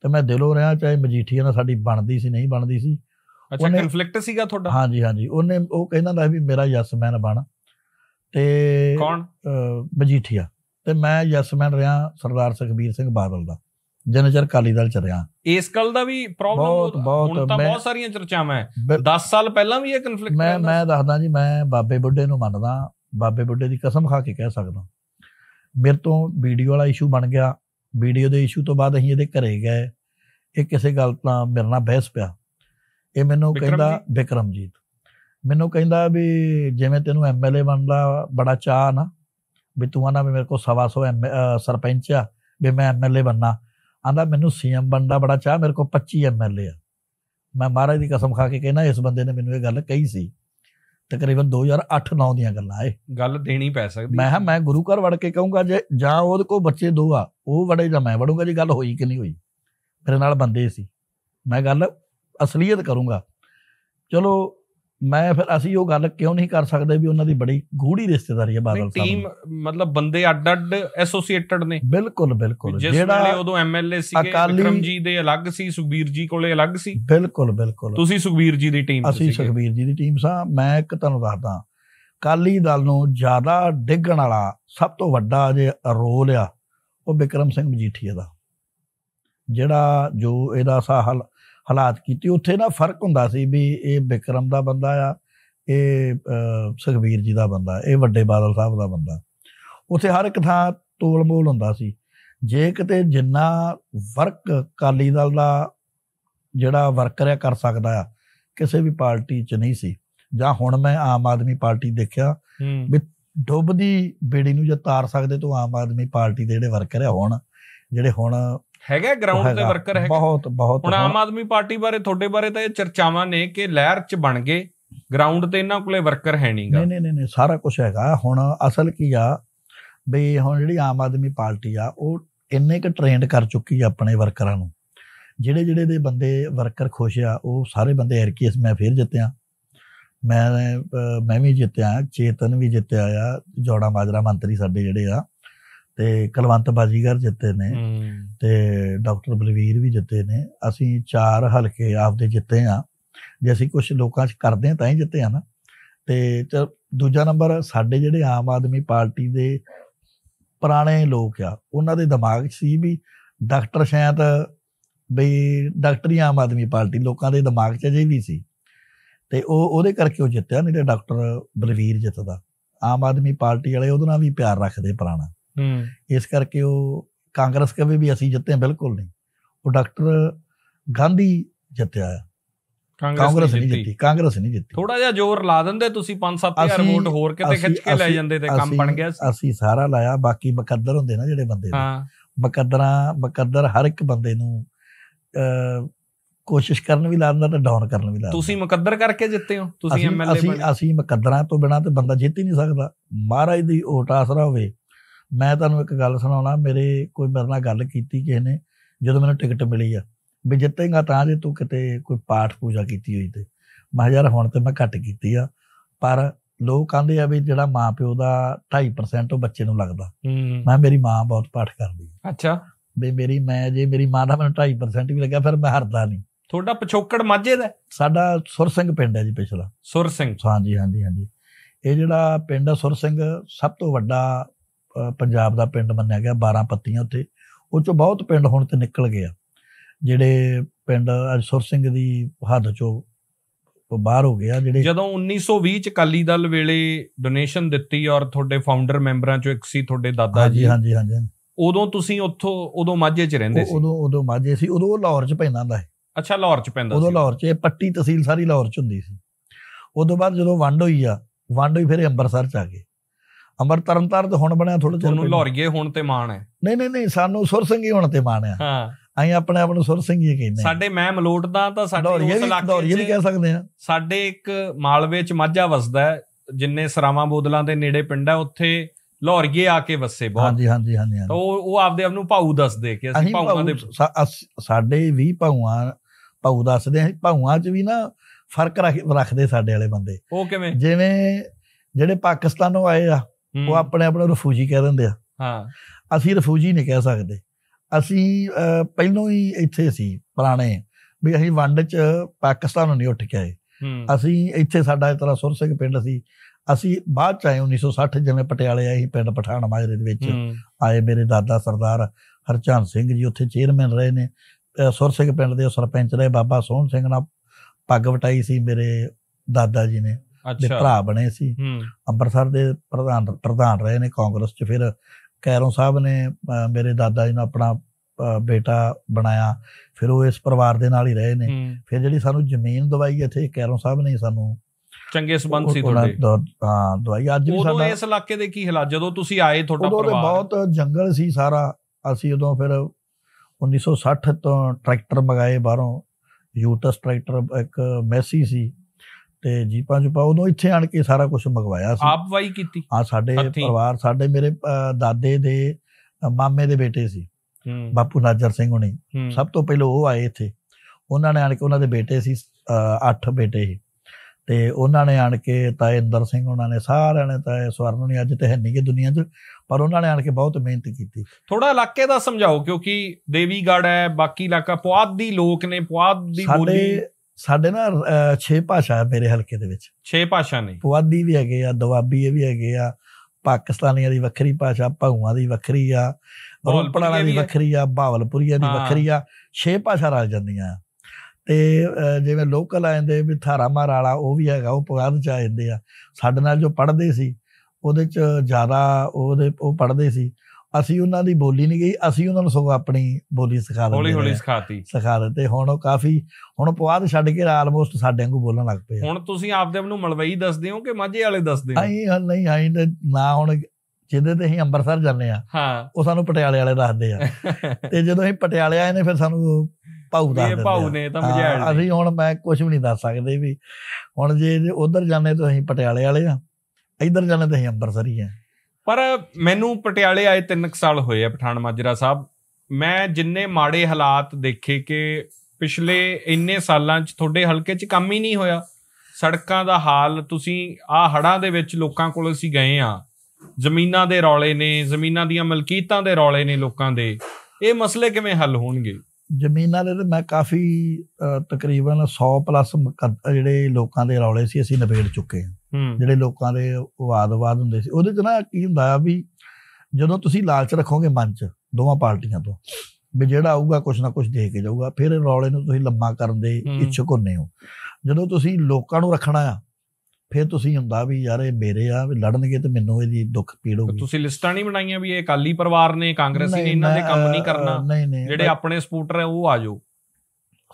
ਤੇ ਮੈਂ ਦਿਲੋਂ ਰਿਹਾ ਚਾਹੇ ਮਜੀਠੀਆ ਨਾਲ ਸਾਡੀ ਬਣਦੀ ਸੀ ਨਹੀਂ ਬਣਦੀ ਸੀ ਅੱਛਾ ਕਨਫਲਿਕਟ ਸੀਗਾ ਤੁਹਾਡਾ ਹਾਂਜੀ ਹਾਂਜੀ ਉਹਨੇ ਉਹ ਕਹਿੰਦਾ ਦਾ ਵੀ ਮੇਰਾ ਯਸਮੈਨ ਮੈਨ ਤੇ ਕੌਣ ਮਜੀਠੀਆ ਤੇ ਮੈਂ ਯਸਮੈਨ ਰਿਆਂ ਸਰਦਾਰ ਸੁਖਬੀਰ ਸਿੰਘ ਬਾਦਲ ਦਾ ਜਿੰਨੇ ਕਾਲੀ ਦਲ ਚ ਰਿਆਂ ਇਸ ਕੱਲ ਦਾ ਵੀ ਪ੍ਰੋਬਲਮ ਹੁਣ ਤਾਂ ਬਹੁਤ ਸਾਰੀਆਂ ਚਰਚਾਵਾਂ ਹੈ 10 ਸਾਲ ਪਹਿਲਾਂ ਵੀ ਇਹ ਕਨਫਲਿਕਟ ਮੈਂ ਮੈਂ ਦੱਸਦਾ ਜੀ ਮੈਂ ਬਾਬੇ ਬੁੱਢੇ ਨੂੰ ਮੰਨਦਾ ਬਾਬੇ ਬੁੱਢੇ ਦੀ ਕਸਮ ਖਾ ਕੇ ਕਹਿ ਸਕਦਾ ਮੇਰੇ ਤੋਂ ਵੀਡੀਓ ਵਾਲਾ ਇਸ਼ੂ ਬਣ ਗਿਆ ਵੀਡੀਓ ਦੇ ਇਸ਼ੂ ਤੋਂ ਬਾਅਦ ਅਸੀਂ ਇਹਦੇ ਘਰੇ ਗਏ ਇਹ ਕਿਸੇ ਗੱਲ ਤਾਂ ਮੇਰੇ ਨਾਲ ਬਹਿਸ ਪਿਆ ਇਹ ਮੈਨੂੰ ਕਹਿੰਦਾ ਵਿਕਰਮਜੀਤ ਮੈਨੂੰ ਕਹਿੰਦਾ ਵੀ ਜਿਵੇਂ ਤੈਨੂੰ ਐਮਐਲਏ ਬਣਦਾ ਬੜਾ ਚਾਹ ਨਾ ਵੀ ਤੂੰ ਆਣਾ ਵੀ ਮੇਰੇ ਕੋ 125 ਸਰਪੰਚ ਆ ਵੀ ਮੈਂ ਐਮਐਲਏ ਬੰਨਾ ਆਂਦਾ ਮੈਨੂੰ ਸੀਐਮ ਬਣਦਾ ਬੜਾ ਚਾਹ ਮੇਰੇ ਕੋ 25 ਐਮਐਲਏ ਆ ਮੈਂ ਮਹਾਰਾਜ ਦੀ ਕਸਮ ਖਾ ਕੇ ਕਹਿੰਦਾ ਇਸ ਬੰਦੇ ਨੇ ਮੈਨੂੰ ਇਹ ਗੱਲ ਕਹੀ ਸੀ ਤਕਰੀਬਨ 2008 09 ਦੀਆਂ ਗੱਲਾਂ ਏ ਗੱਲ ਦੇਣੀ ਪੈ ਸਕਦੀ ਮੈਂ ਮੈਂ ਗੁਰੂ ਘਰ ਵੜ ਕੇ ਕਹੂੰਗਾ ਜੇ ਜਾਂ ਉਹਦੇ ਕੋ ਬੱਚੇ ਦੋ ਆ ਉਹ ਵੜੇ ਜਾਂ ਮੈਂ ਵੜੂੰਗਾ ਜੀ ਗੱਲ ਹੋਈ ਕਿ ਨਹੀਂ ਹੋਈ ਮੇਰੇ ਨਾਲ ਬੰਦੇ ਸੀ ਮੈਂ ਗੱਲ ਅਸਲੀਅਤ ਕਰੂੰਗਾ ਚਲੋ ਮੈਂ ਫਿਰ ਅਸੀਂ ਉਹ ਗੱਲ ਕਿਉਂ ਨਹੀਂ ਕਰ ਸਕਦੇ ਵੀ ਉਹਨਾਂ ਦੀ ਬੜੀ ਗੂੜੀ ਰਿਸ਼ਤੇਦਾਰੀ ਹੈ ਬਾਦਲ ਸਾਹਿਬ ਟੀਮ ਮਤਲਬ ਬੰਦੇ ਅੱਡ-ਅੱਡ ਐਸੋਸੀਏਟਡ ਨੇ ਬਿਲਕੁਲ ਬਿਲਕੁਲ ਜਿਹੜਾ ਉਦੋਂ ਐਮਐਲਏ ਸੀਗੇ ਵਿਕਰਮ ਜੀ ਦੇ ਅਲੱਗ ਸੀ ਸੁਖਬੀਰ ਜੀ ਕੋਲੇ ਅਲੱਗ ਸੀ ਬਿਲਕੁਲ ਬਿਲਕੁਲ ਤੁਸੀਂ ਸੁਖਬੀਰ ਜੀ ਦੀ ਟੀਮ ਅਸੀਂ ਸੁਖਬੀਰ ਜੀ ਦੀ ਟੀਮ ਸਾਂ ਮੈਂ ਇੱਕ ਤੁਹਾਨੂੰ ਦੱਸਦਾ ਕਾਲੀ ਦਲ ਨੂੰ ਜ਼ਿਆਦਾ ਡਿੱਗਣ ਵਾਲਾ ਸਭ ਤੋਂ ਵੱਡਾ ਜੇ ਰੋਲ ਆ ਉਹ ਵਿਕਰਮ ਸਿੰਘ ਮਜੀਠੀਆ ਦਾ ਜਿਹੜਾ ਜੋ ਇਹਦਾ ਸਾਹਲ ਹਾਲਾਤ ਕੀਤੀ ਉੱਥੇ ਨਾ ਫਰਕ ਹੁੰਦਾ ਸੀ ਵੀ ਇਹ ਵਿਕਰਮ ਦਾ ਬੰਦਾ ਆ ਇਹ ਸੁਖਵੀਰ ਜੀ ਦਾ ਬੰਦਾ ਇਹ ਵੱਡੇ ਬਾਦਲ ਸਾਹਿਬ ਦਾ ਬੰਦਾ ਉੱਥੇ ਹਰ ਇੱਕ ਥਾਂ ਤੋਲ ਮੋਲ ਹੁੰਦਾ ਸੀ ਜੇ ਕਿਤੇ ਜਿੰਨਾ ਵਰਕ ਕਾਲੀ ਦਲ ਦਾ ਜਿਹੜਾ ਵਰਕਰ ਆ ਕਰ ਸਕਦਾ ਆ ਕਿਸੇ ਵੀ ਪਾਰਟੀ 'ਚ ਨਹੀਂ ਸੀ ਜਾਂ ਹੁਣ ਮੈਂ ਆਮ ਆਦਮੀ ਪਾਰਟੀ ਦੇਖਿਆ ਵੀ ਡੁੱਬਦੀ ਬੇੜੀ ਨੂੰ ਜੇ ਤਾਰ ਸਕਦੇ ਤੋਂ ਆਮ ਆਦਮੀ ਪਾਰਟੀ ਦੇ ਜਿਹੜੇ ਵਰਕਰ ਆ ਹੁਣ ਜਿਹੜੇ ਹੁਣ ਹੈਗਾ ਗਰਾਊਂਡ ਤੇ ਵਰਕਰ ਹੈਗਾ ਬਹੁਤ ਬਹੁਤ ਹੁਣ ਆਮ ਆਦਮੀ ਪਾਰਟੀ ਬਾਰੇ ਤੁਹਾਡੇ ਬਾਰੇ ਤਾਂ ਇਹ ਚਰਚਾਵਾਂ ਨੇ ਕਿ ਲਹਿਰ 'ਚ ਬਣ ਗਏ ਗਰਾਊਂਡ ਤੇ ਇਹਨਾਂ ਕੋਲੇ ਵਰਕਰ ਹੈ ਨਹੀਂਗਾ ਨਹੀਂ ਨਹੀਂ ਨਹੀਂ ਸਾਰਾ ਕੁਝ ਹੈਗਾ ਹੁਣ ਅਸਲ ਕੀ ਆ ਬਈ ਹੁਣ ਜਿਹੜੀ ਆਮ ਆਦਮੀ ਪਾਰਟੀ ਆ ਉਹ ਇੰਨੇ ਕ ਟ੍ਰੇਨਡ ਕਰ ਚੁੱਕੀ ਆ ਆਪਣੇ ਵਰਕਰਾਂ ਨੂੰ ਜਿਹੜੇ ਜਿਹੜੇ ਦੇ ਬੰਦੇ ਵਰਕਰ ਖੁਸ਼ ਆ ਉਹ ਸਾਰੇ ਬੰਦੇ ਐਰਕੀਸ ਮੈਂ ਫੇਰ ਜਿੱਤਿਆ ਮੈਂ ਮੈਂ ਵੀ ਜਿੱਤਿਆ ਚੇਤਨ ਵੀ ਜਿੱਤਿਆ ਆ ਜੋੜਾ ਮਾਜਰਾ ਮੰਤਰੀ ਸਾਡੇ ਜਿਹੜੇ ਆ ਤੇ ਕਲਵੰਤ ਬਾਜੀਗਰ ਜਿੱਤੇ ਨੇ ਤੇ ਡਾਕਟਰ ਬਲਵੀਰ ਵੀ ਜਿੱਤੇ ਨੇ ਅਸੀਂ ਚਾਰ ਹਲਕੇ ਆਪਦੇ ਜਿੱਤੇ ਆ ਜੇ ਅਸੀਂ ਕੁਝ ਲੋਕਾਂ 'ਚ ਕਰਦੇ ਆ ਤਾਂ ਹੀ ਜਿੱਤੇ ਆ ਨਾ ਤੇ ਦੂਜਾ ਨੰਬਰ ਸਾਡੇ ਜਿਹੜੇ ਆਮ ਆਦਮੀ ਪਾਰਟੀ ਦੇ ਪੁਰਾਣੇ ਲੋਕ ਆ ਉਹਨਾਂ ਦੇ ਦਿਮਾਗ 'ਚ ਸੀ ਵੀ ਡਾਕਟਰ ਸ਼ਾਇਦ ਬਈ ਡਾਕਟਰੀ ਆਮ ਆਦਮੀ ਪਾਰਟੀ ਲੋਕਾਂ ਦੇ ਦਿਮਾਗ 'ਚ ਜੇ ਵੀ ਸੀ ਤੇ ਉਹ ਉਹਦੇ ਕਰਕੇ ਉਹ ਜਿੱਤਿਆ ਨਹੀਂ ਤੇ ਡਾਕਟਰ ਬਲਵੀਰ ਜਿੱਤਦਾ ਆਮ ਆਦਮੀ ਪਾਰਟੀ ਵਾਲੇ ਉਹਦੇ ਨਾਲ ਵੀ ਪਿਆਰ ਰੱਖਦੇ ਪੁਰਾਣਾ ਇਸ ਕਰਕੇ ਉਹ ਕਾਂਗਰਸ ਕਹੇ ਵੀ ਅਸੀਂ ਜਿੱਤੇ ਬਿਲਕੁਲ ਨਹੀਂ ਉਹ ਡਾਕਟਰ ਗਾਂਧੀ ਜਿੱਤਿਆ ਕਾਂਗਰਸ ਨਹੀਂ ਜਿੱਤੀ ਕਾਂਗਰਸ ਨਹੀਂ ਜਿੱਤੀ ਥੋੜਾ ਜਿਹਾ ਜ਼ੋਰ ਲਾ ਦਿੰਦੇ ਤੁਸੀਂ 5-7000 ਵੋਟ ਹੋਰ ਕਿਤੇ ਖਿੱਚ ਕੇ ਲੈ ਜਾਂਦੇ ਤੇ ਕੰਮ ਬਣ ਗਿਆ ਅਸੀਂ ਸਾਰਾ ਲਾਇਆ ਬਾਕੀ ਮੁਕੱਦਰ ਹੁੰਦੇ ਨਾ ਜਿਹੜੇ ਬੰਦੇ ਹਾਂ ਮੁਕੱਦਰਾਂ ਮੁਕੱਦਰ ਹਰ ਇੱਕ ਬੰਦੇ ਨੂੰ ਕੋਸ਼ਿਸ਼ ਕਰਨ ਵੀ ਲਾਉਂਦਾ ਤੇ ਡਾਊਨ ਕਰਨ ਵੀ ਲਾਉਂਦਾ ਤੁਸੀਂ ਮੁਕੱਦਰ ਕਰਕੇ ਜਿੱਤੇ ਹੋ ਤੁਸੀਂ ਐਮਐਲਏ ਅਸੀਂ ਅਸੀਂ ਮੁਕੱਦਰਾਂ ਤੋਂ ਬਿਨਾ ਤੇ ਬੰਦਾ ਜਿੱਤ ਹੀ ਨਹੀਂ ਸਕਦਾ ਮਹਾਰਾਜ ਦੀ ਓਟ ਆਸਰਾ ਹੋਵੇ ਮੈਂ ਤੁਹਾਨੂੰ ਇੱਕ ਗੱਲ ਸੁਣਾਉਣਾ ਮੇਰੇ ਕੋਈ ਮੇਰੇ ਨਾਲ ਗੱਲ ਕੀਤੀ ਕਿਸੇ ਨੇ ਜਦੋਂ ਮੈਨੂੰ ਟਿਕਟ ਮਿਲੀ ਆ ਵੀ ਜਿੱਤੇਗਾ ਤਾਂ ਜੇ ਤੂੰ ਕਿਤੇ ਕੋਈ ਪਾਠ ਪੂਜਾ ਕੀਤੀ ਹੋਈ ਤੇ ਮੈਂ ਯਾਰ ਹੁਣ ਤੇ ਮੈਂ ਘੱਟ ਕੀਤੀ ਆ ਪਰ ਲੋਕ ਕਹਿੰਦੇ ਆ ਵੀ ਜਿਹੜਾ ਮਾਪਿਓ ਦਾ 2.5% ਉਹ ਬੱਚੇ ਨੂੰ ਲੱਗਦਾ ਮੈਂ ਮੇਰੀ ਮਾਂ ਬਹੁਤ ਪਾਠ ਕਰਦੀ ਅੱਛਾ ਵੀ ਮੇਰੀ ਮੈਂ ਜੇ ਮੇਰੀ ਮਾਂ ਦਾ ਮੈਨੂੰ 2.5% ਵੀ ਲੱਗਾ ਫਿਰ ਮੈਂ ਹਰਦਾ ਨਹੀਂ ਤੁਹਾਡਾ ਪਿਛੋਕੜ ਮਾਝੇ ਦਾ ਸਾਡਾ ਸੁਰ ਸਿੰਘ ਪਿੰਡ ਹੈ ਜੀ ਪਿਛਲਾ ਸੁਰ ਸਿੰਘ ਹਾਂਜੀ ਹਾਂਜੀ ਹਾਂਜੀ ਇਹ ਜਿਹੜਾ ਪਿੰਡ ਸੁਰ ਸਿੰਘ ਸਭ ਤੋਂ ਵੱਡਾ ਪੰਜਾਬ ਦਾ ਪਿੰਡ ਮੰਨਿਆ ਗਿਆ 12 ਪੱਤੀਆਂ ਉੱਤੇ ਉਹ ਚੋਂ ਬਹੁਤ ਪਿੰਡ ਹੁਣ ਤੇ ਨਿਕਲ ਗਏ ਆ ਜਿਹੜੇ ਪਿੰਡ ਸੁਰ ਸਿੰਘ ਦੀ ਹੱਦ ਚੋਂ ਬਾਹਰ ਹੋ ਗਿਆ ਜਿਹੜੇ ਜਦੋਂ 1920 ਚ ਕਾਲੀ ਦਲ ਵੇਲੇ ਡੋਨੇਸ਼ਨ ਦਿੱਤੀ ਔਰ ਤੁਹਾਡੇ ਫਾਊਂਡਰ ਮੈਂਬਰਾਂ ਚੋਂ ਇੱਕ ਸੀ ਤੁਹਾਡੇ ਦਾਦਾ ਜੀ ਹਾਂਜੀ ਹਾਂਜੀ ਉਦੋਂ ਤੁਸੀਂ ਉੱਥੋਂ ਉਦੋਂ ਮਾਝੇ 'ਚ ਰਹਿੰਦੇ ਸੀ ਉਦੋਂ ਉਦੋਂ ਮਾਝੇ ਸੀ ਉਦੋਂ ਲਾਹੌਰ 'ਚ ਪੈਂਦਾ ਹੁੰਦਾ ਸੀ ਅੱਛਾ ਲਾਹੌਰ 'ਚ ਪੈਂਦਾ ਸੀ ਉਦੋਂ ਲਾਹੌਰ 'ਚ ਇਹ ਪੱਟੀ ਤਹਿਸੀਲ ਸਾਰੀ ਲਾਹੌਰ 'ਚ ਹੁੰਦੀ ਸੀ ਉਦੋਂ ਬਾਅਦ ਜਦੋਂ ਵੰਡ ਹੋਈ ਆ ਵੰਡ ਹੋਈ ਫਿਰ ਅੰਮ੍ਰਿਤਸਰ 'ਚ ਆ ਗਏ ਅਮਰ ਤਰਨਤਾਰ ਤੇ ਹੁਣ ਬਣਿਆ ਥੋੜਾ ਜਿਹਾ ਤੁਹਾਨੂੰ ਲਾਹੌਰੀਏ ਹੁਣ ਤੇ ਮਾਣ ਹੈ ਨਹੀਂ ਨਹੀਂ ਨਹੀਂ ਸਾਨੂੰ ਸੁਰ ਸਿੰਘੀ ਹੁਣ ਤੇ ਮਾਣ ਹੈ ਹਾਂ ਅਸੀਂ ਆਪਣੇ ਆਪ ਨੂੰ ਸੁਰ ਸਿੰਘੀ ਕਹਿੰਦੇ ਸਾਡੇ ਮੈਂ ਮਲੋਟ ਦਾ ਤਾਂ ਸਾਡੇ ਉਸ ਇਲਾਕੇ ਦੌਰੀਏ ਵੀ ਕਹਿ ਸਕਦੇ ਆ ਸਾਡੇ ਇੱਕ ਮਾਲਵੇ ਚ ਮਾਝਾ ਵਸਦਾ ਜਿੰਨੇ ਸਰਾਵਾਂ ਬੋਦਲਾਂ ਦੇ ਨੇੜੇ ਪਿੰਡ ਹੈ ਉੱਥੇ ਲਾਹੌਰੀਏ ਆ ਕੇ ਵਸੇ ਬਹੁਤ ਹਾਂਜੀ ਹਾਂਜੀ ਹਾਂਜੀ ਤਾਂ ਉਹ ਉਹ ਆਪਦੇ ਆਪ ਨੂੰ ਭਾਊ ਦੱਸਦੇ ਕਿ ਅਸੀਂ ਭਾਊਆਂ ਦੇ ਸਾਡੇ ਵੀ ਭਾਊਆਂ ਭਾਊ ਦੱਸਦੇ ਆ ਭਾਊਆਂ ਚ ਵੀ ਨਾ ਫਰਕ ਰੱਖਦੇ ਸਾਡੇ ਵਾਲੇ ਬੰਦੇ ਉਹ ਕਿਵੇਂ ਜਿਵੇਂ ਜਿਹੜੇ ਪਾਕਿਸਤਾਨੋਂ ਆਏ ਆ ਉਹ ਆਪਣੇ ਆਪ ਨੂੰ ਰਿਫਿਊਜੀ ਕਹਿ ਦਿੰਦੇ ਆ ਹਾਂ ਅਸੀਂ ਰਫੂਜੀ ਨਹੀਂ ਕਹਿ ਸਕਦੇ ਅਸੀਂ ਪਹਿਲਾਂ ਹੀ ਇੱਥੇ ਸੀ ਪੁਰਾਣੇ ਵੀ ਅਸੀਂ ਵੰਡ ਚ ਪਾਕਿਸਤਾਨੋਂ ਨਹੀਂ ਉੱਠ ਕੇ ਆਏ ਅਸੀਂ ਇੱਥੇ ਸਾਡਾ ਇਸ ਤਰ੍ਹਾਂ ਸੁਰਸਿੰਘ ਪਿੰਡ ਸੀ ਅਸੀਂ ਬਾਅਦ ਚ ਆਏ 1960 ਜਿਵੇਂ ਪਟਿਆਲੇ ਆਏ ਪਿੰਡ ਪਠਾਨ ਮਾਜਰੇ ਦੇ ਵਿੱਚ ਆਏ ਮੇਰੇ ਦਾਦਾ ਸਰਦਾਰ ਹਰਚੰਦ ਸਿੰਘ ਜੀ ਉੱਥੇ ਚੇਅਰਮੈਨ ਰਹੇ ਨੇ ਸੁਰਸਿੰਘ ਪਿੰਡ ਦੇ ਸਰਪੰਚ ਰਹੇ ਬਾਬਾ ਸੋਹਣ ਸਿੰਘ ਨਾਲ ਪੱਗ ਵਟਾਈ ਸੀ ਮੇਰੇ ਦਾਦਾ ਜੀ ਨੇ ਦੇ ਭਰਾ ਬਣੇ ਸੀ ਅੰਮ੍ਰਿਤਸਰ ਦੇ ਪ੍ਰਧਾਨ ਪ੍ਰਧਾਨ ਰਹੇ ਨੇ ਕਾਂਗਰਸ 'ਚ ਫਿਰ ਕੈਰੋਂ ਸਾਹਿਬ ਨੇ ਮੇਰੇ ਦਾਦਾ ਜੀ ਨੂੰ ਆਪਣਾ ਬੇਟਾ ਬਣਾਇਆ ਫਿਰ ਉਹ ਇਸ ਪਰਿਵਾਰ ਦੇ ਨਾਲ ਹੀ ਰਹੇ ਨੇ ਫਿਰ ਜਿਹੜੀ ਸਾਨੂੰ ਜ਼ਮੀਨ ਦਵਾਈ ਇੱਥੇ ਕੈਰੋਂ ਸਾਹਿਬ ਨੇ ਸਾਨੂੰ ਚੰਗੇ ਸਬੰਧ ਸੀ ਤੁਹਾਡੇ ਹਾਂ ਦਵਾਈ ਅੱਜ ਵੀ ਸਾਡਾ ਉਦੋਂ ਇਸ ਇਲਾਕੇ ਦੇ ਕੀ ਹਾਲਾਤ ਜਦੋਂ ਤੁਸੀਂ ਆਏ ਤੁਹਾਡਾ ਪਰਿਵਾਰ ਉਦੋਂ ਬਹੁਤ ਜੰਗਲ ਸੀ ਸਾਰਾ ਅਸੀਂ ਉਦੋਂ ਫਿਰ 1960 ਤੋਂ ਟਰੈਕਟਰ ਮਗਾਏ ਬਾਹਰੋਂ ਯੂਟਸ ਟਰੈਕਟਰ ਇੱਕ ਮੈਸੀ ਸੀ ਤੇ ਜੀਪਾਂ ਚ ਪਾਉ ਉਦੋਂ ਇੱਥੇ ਆਣ ਕੇ ਸਾਰਾ ਕੁਝ ਮੰਗਵਾਇਆ ਸੀ ਆਪ ਵਾਈ ਕੀਤੀ ਹਾਂ ਸਾਡੇ ਪਰਿਵਾਰ ਸਾਡੇ ਮੇਰੇ ਦਾਦੇ ਦੇ ਮਾਮੇ ਦੇ ਬੇਟੇ ਸੀ ਬਾਪੂ ਨਾਜਰ ਸਿੰਘ ਹੁਣੀ ਸਭ ਤੋਂ ਪਹਿਲਾਂ ਉਹ ਆਏ ਇੱਥੇ ਉਹਨਾਂ ਨੇ ਆਣ ਕੇ ਉਹਨਾਂ ਦੇ ਬੇਟੇ ਸੀ 8 ਬੇਟੇ ਸੀ ਤੇ ਉਹਨਾਂ ਨੇ ਆਣ ਕੇ ਤਾਏ ਇੰਦਰ ਸਿੰਘ ਉਹਨਾਂ ਨੇ ਸਾਰਿਆਂ ਨੇ ਤਾਏ ਨੂੰ ਅੱਜ ਤੇ ਹੈ ਨਹੀਂ ਕਿ ਦੁਨੀਆ 'ਚ ਪਰ ਉਹਨਾਂ ਨੇ ਆਣ ਕੇ ਬਹੁਤ ਮਿਹਨਤ ਕੀਤੀ ਥੋੜਾ ਇਲਾਕੇ ਦਾ ਸਮਝਾਓ ਕਿਉਂਕਿ ਦੇਵੀਗੜ ਹੈ ਬਾਕੀ ਇਲਾਕਾ ਪੁਆਧ ਦੀ ਲੋਕ ਨੇ ਪੁਆਧ ਦੀ ਬੋਲੀ ਸਾਡੇ ਸਾਡੇ ਨਾ 6 ਭਾਸ਼ਾ ਹੈ ਮੇਰੇ ਹਲਕੇ ਦੇ ਵਿੱਚ 6 ਭਾਸ਼ਾ ਨੇ ਪੁਆਧੀ ਵੀ ਹੈਗੇ ਆ ਦਵਾਬੀ ਵੀ ਹੈਗੇ ਆ ਪਾਕਿਸਤਾਨੀਆਂ ਦੀ ਵੱਖਰੀ ਭਾਸ਼ਾ ਭਾਉਆਂ ਦੀ ਵੱਖਰੀ ਆ ਰੋਪੜਾਂ ਦੀ ਵੱਖਰੀ ਆ ਬਾਵਲਪੁਰੀਆ ਦੀ ਵੱਖਰੀ ਆ 6 ਭਾਸ਼ਾ ਰਲ ਜਾਂਦੀਆਂ ਆ ਤੇ ਜਿਵੇਂ ਲੋਕਲ ਆ ਜਾਂਦੇ ਵੀ ਥਾਰਾ ਮਾਰ ਵਾਲਾ ਉਹ ਵੀ ਹੈਗਾ ਉਹ ਪੁਆਧ ਚ ਆ ਜਾਂਦੇ ਆ ਸਾਡੇ ਨਾਲ ਜੋ ਪੜਦੇ ਸੀ ਉਹਦੇ ਚ ਜ਼ਿਆਦਾ ਉਹਦੇ ਉਹ ਪੜਦੇ ਸੀ ਅਸੀਂ ਉਹਨਾਂ ਦੀ ਬੋਲੀ ਨਹੀਂ ਗਈ ਅਸੀਂ ਉਹਨਾਂ ਨੂੰ ਸਗੋਂ ਆਪਣੀ ਬੋਲੀ ਸਿਖਾ ਦਿੱਤੀ ਹੌਲੀ ਹੌਲੀ ਸਿਖਾਤੀ ਸਿਖਾ ਦਿੱਤੇ ਹੁਣ ਉਹ ਕਾਫੀ ਹੁਣ ਪਵਾਦ ਛੱਡ ਕੇ ਆਲਮੋਸਟ ਸਾਡੇ ਵਾਂਗੂ ਬੋਲਣ ਲੱਗ ਪਏ ਹੁਣ ਤੁਸੀਂ ਆਪਦੇ ਆਪ ਨੂੰ ਮਲਵਈ ਦੱਸਦੇ ਹੋ ਕਿ ਮਾਝੇ ਵਾਲੇ ਦੱਸਦੇ ਹੋ ਨਹੀਂ ਹਾਂ ਨਹੀਂ ਹਾਂ ਨਾ ਹੁਣ ਜਿਹਦੇ ਤੇ ਅਸੀਂ ਅੰਮ੍ਰਿਤਸਰ ਜਾਂਦੇ ਆ ਹਾਂ ਉਹ ਸਾਨੂੰ ਪਟਿਆਲੇ ਵਾਲੇ ਦੱਸਦੇ ਆ [laughs] ਤੇ ਜਦੋਂ ਅਸੀਂ ਪਟਿਆਲੇ ਆਏ ਨੇ ਫਿਰ ਸਾਨੂੰ ਪਾਉ ਦੱਸਦੇ ਇਹ ਪਾਉ ਨੇ ਤਾਂ ਮਝਾੜ ਅਸੀਂ ਹੁਣ ਮੈਂ ਕੁਝ ਵੀ ਨਹੀਂ ਦੱਸ ਸਕਦੇ ਵੀ ਹੁਣ ਜੇ ਉਧਰ ਜਾਂਦੇ ਤਾਂ ਅਸੀਂ ਪਟਿਆਲੇ ਵਾਲੇ ਆ ਇਧਰ ਜਾਂਦੇ ਤਾਂ ਅਸੀਂ ਹੀ ਆ ਪਰ ਮੈਨੂੰ ਪਟਿਆਲੇ ਆਏ 3 ਸਾਲ ਹੋਏ ਆ ਪਠਾਨ ਮਾਜਰਾ ਸਾਹਿਬ ਮੈਂ ਜਿੰਨੇ ਮਾੜੇ ਹਾਲਾਤ ਦੇਖੇ ਕਿ ਪਿਛਲੇ ਇੰਨੇ ਸਾਲਾਂ 'ਚ ਤੁਹਾਡੇ ਹਲਕੇ 'ਚ ਕੰਮ ਹੀ ਨਹੀਂ ਹੋਇਆ ਸੜਕਾਂ ਦਾ ਹਾਲ ਤੁਸੀਂ ਆ ਹੜਾਂ ਦੇ ਵਿੱਚ ਲੋਕਾਂ ਕੋਲ ਅਸੀਂ ਗਏ ਆ ਜ਼ਮੀਨਾਂ ਦੇ ਰੌਲੇ ਨੇ ਜ਼ਮੀਨਾਂ ਦੀਆਂ ਮਲਕੀਤਾਂ ਦੇ ਰੌਲੇ ਨੇ ਲੋਕਾਂ ਦੇ ਇਹ ਮਸਲੇ ਕਿਵੇਂ ਹੱਲ ਹੋਣਗੇ ਜ਼ਮੀਨਾਂ ਦੇ ਤੇ ਮੈਂ ਕਾਫੀ ਤਕਰੀਬਨ 100 ਪਲੱਸ ਜਿਹੜੇ ਲੋਕਾਂ ਦੇ ਰੌਲੇ ਸੀ ਅਸੀਂ ਨਿਬੇੜ ਚੁੱਕੇ ਆ ਜਿਹੜੇ ਲੋਕਾਂ ਦੇ ਵਾਦ-ਵਾਦ ਹੁੰਦੇ ਸੀ ਉਹਦੇ ਚ ਨਾ ਕੀ ਹੁੰਦਾ ਆ ਵੀ ਜਦੋਂ ਤੁਸੀਂ ਲਾਲਚ ਰੱਖੋਗੇ ਮਨ ਚ ਦੋਵਾਂ ਪਾਰਟੀਆਂ ਤੋਂ ਵੀ ਜਿਹੜਾ ਆਊਗਾ ਕੁਛ ਨਾ ਕੁਛ ਦੇ ਕੇ ਜਾਊਗਾ ਫਿਰ ਰੌਲੇ ਨੂੰ ਤੁਸੀਂ ਲੰਮਾ ਕਰਨ ਦੇ ਇੱਛੁਕ ਹੁੰਨੇ ਹੋ ਜਦੋਂ ਤੁਸੀਂ ਲੋਕਾਂ ਨੂੰ ਰੱਖਣਾ ਆ ਫਿਰ ਤੁਸੀਂ ਹੁੰਦਾ ਵੀ ਯਾਰ ਇਹ ਮੇਰੇ ਆ ਵੀ ਲੜਨਗੇ ਤੇ ਮੈਨੂੰ ਇਹਦੀ ਦੁੱਖ ਪੀੜ ਹੋਊਗੀ ਤੁਸੀਂ ਲਿਸਟਾਂ ਨਹੀਂ ਬਣਾਈਆਂ ਵੀ ਇਹ ਅਕਾਲੀ ਪਰਿਵਾਰ ਨੇ ਕਾਂਗਰਸੀ ਨੇ ਇਹਨਾਂ ਦੇ ਕੰਮ ਨਹੀਂ ਕਰਨਾ ਜਿਹੜੇ ਆਪਣੇ ਸਪੋਰਟਰ ਹੈ ਉਹ ਆਜੋ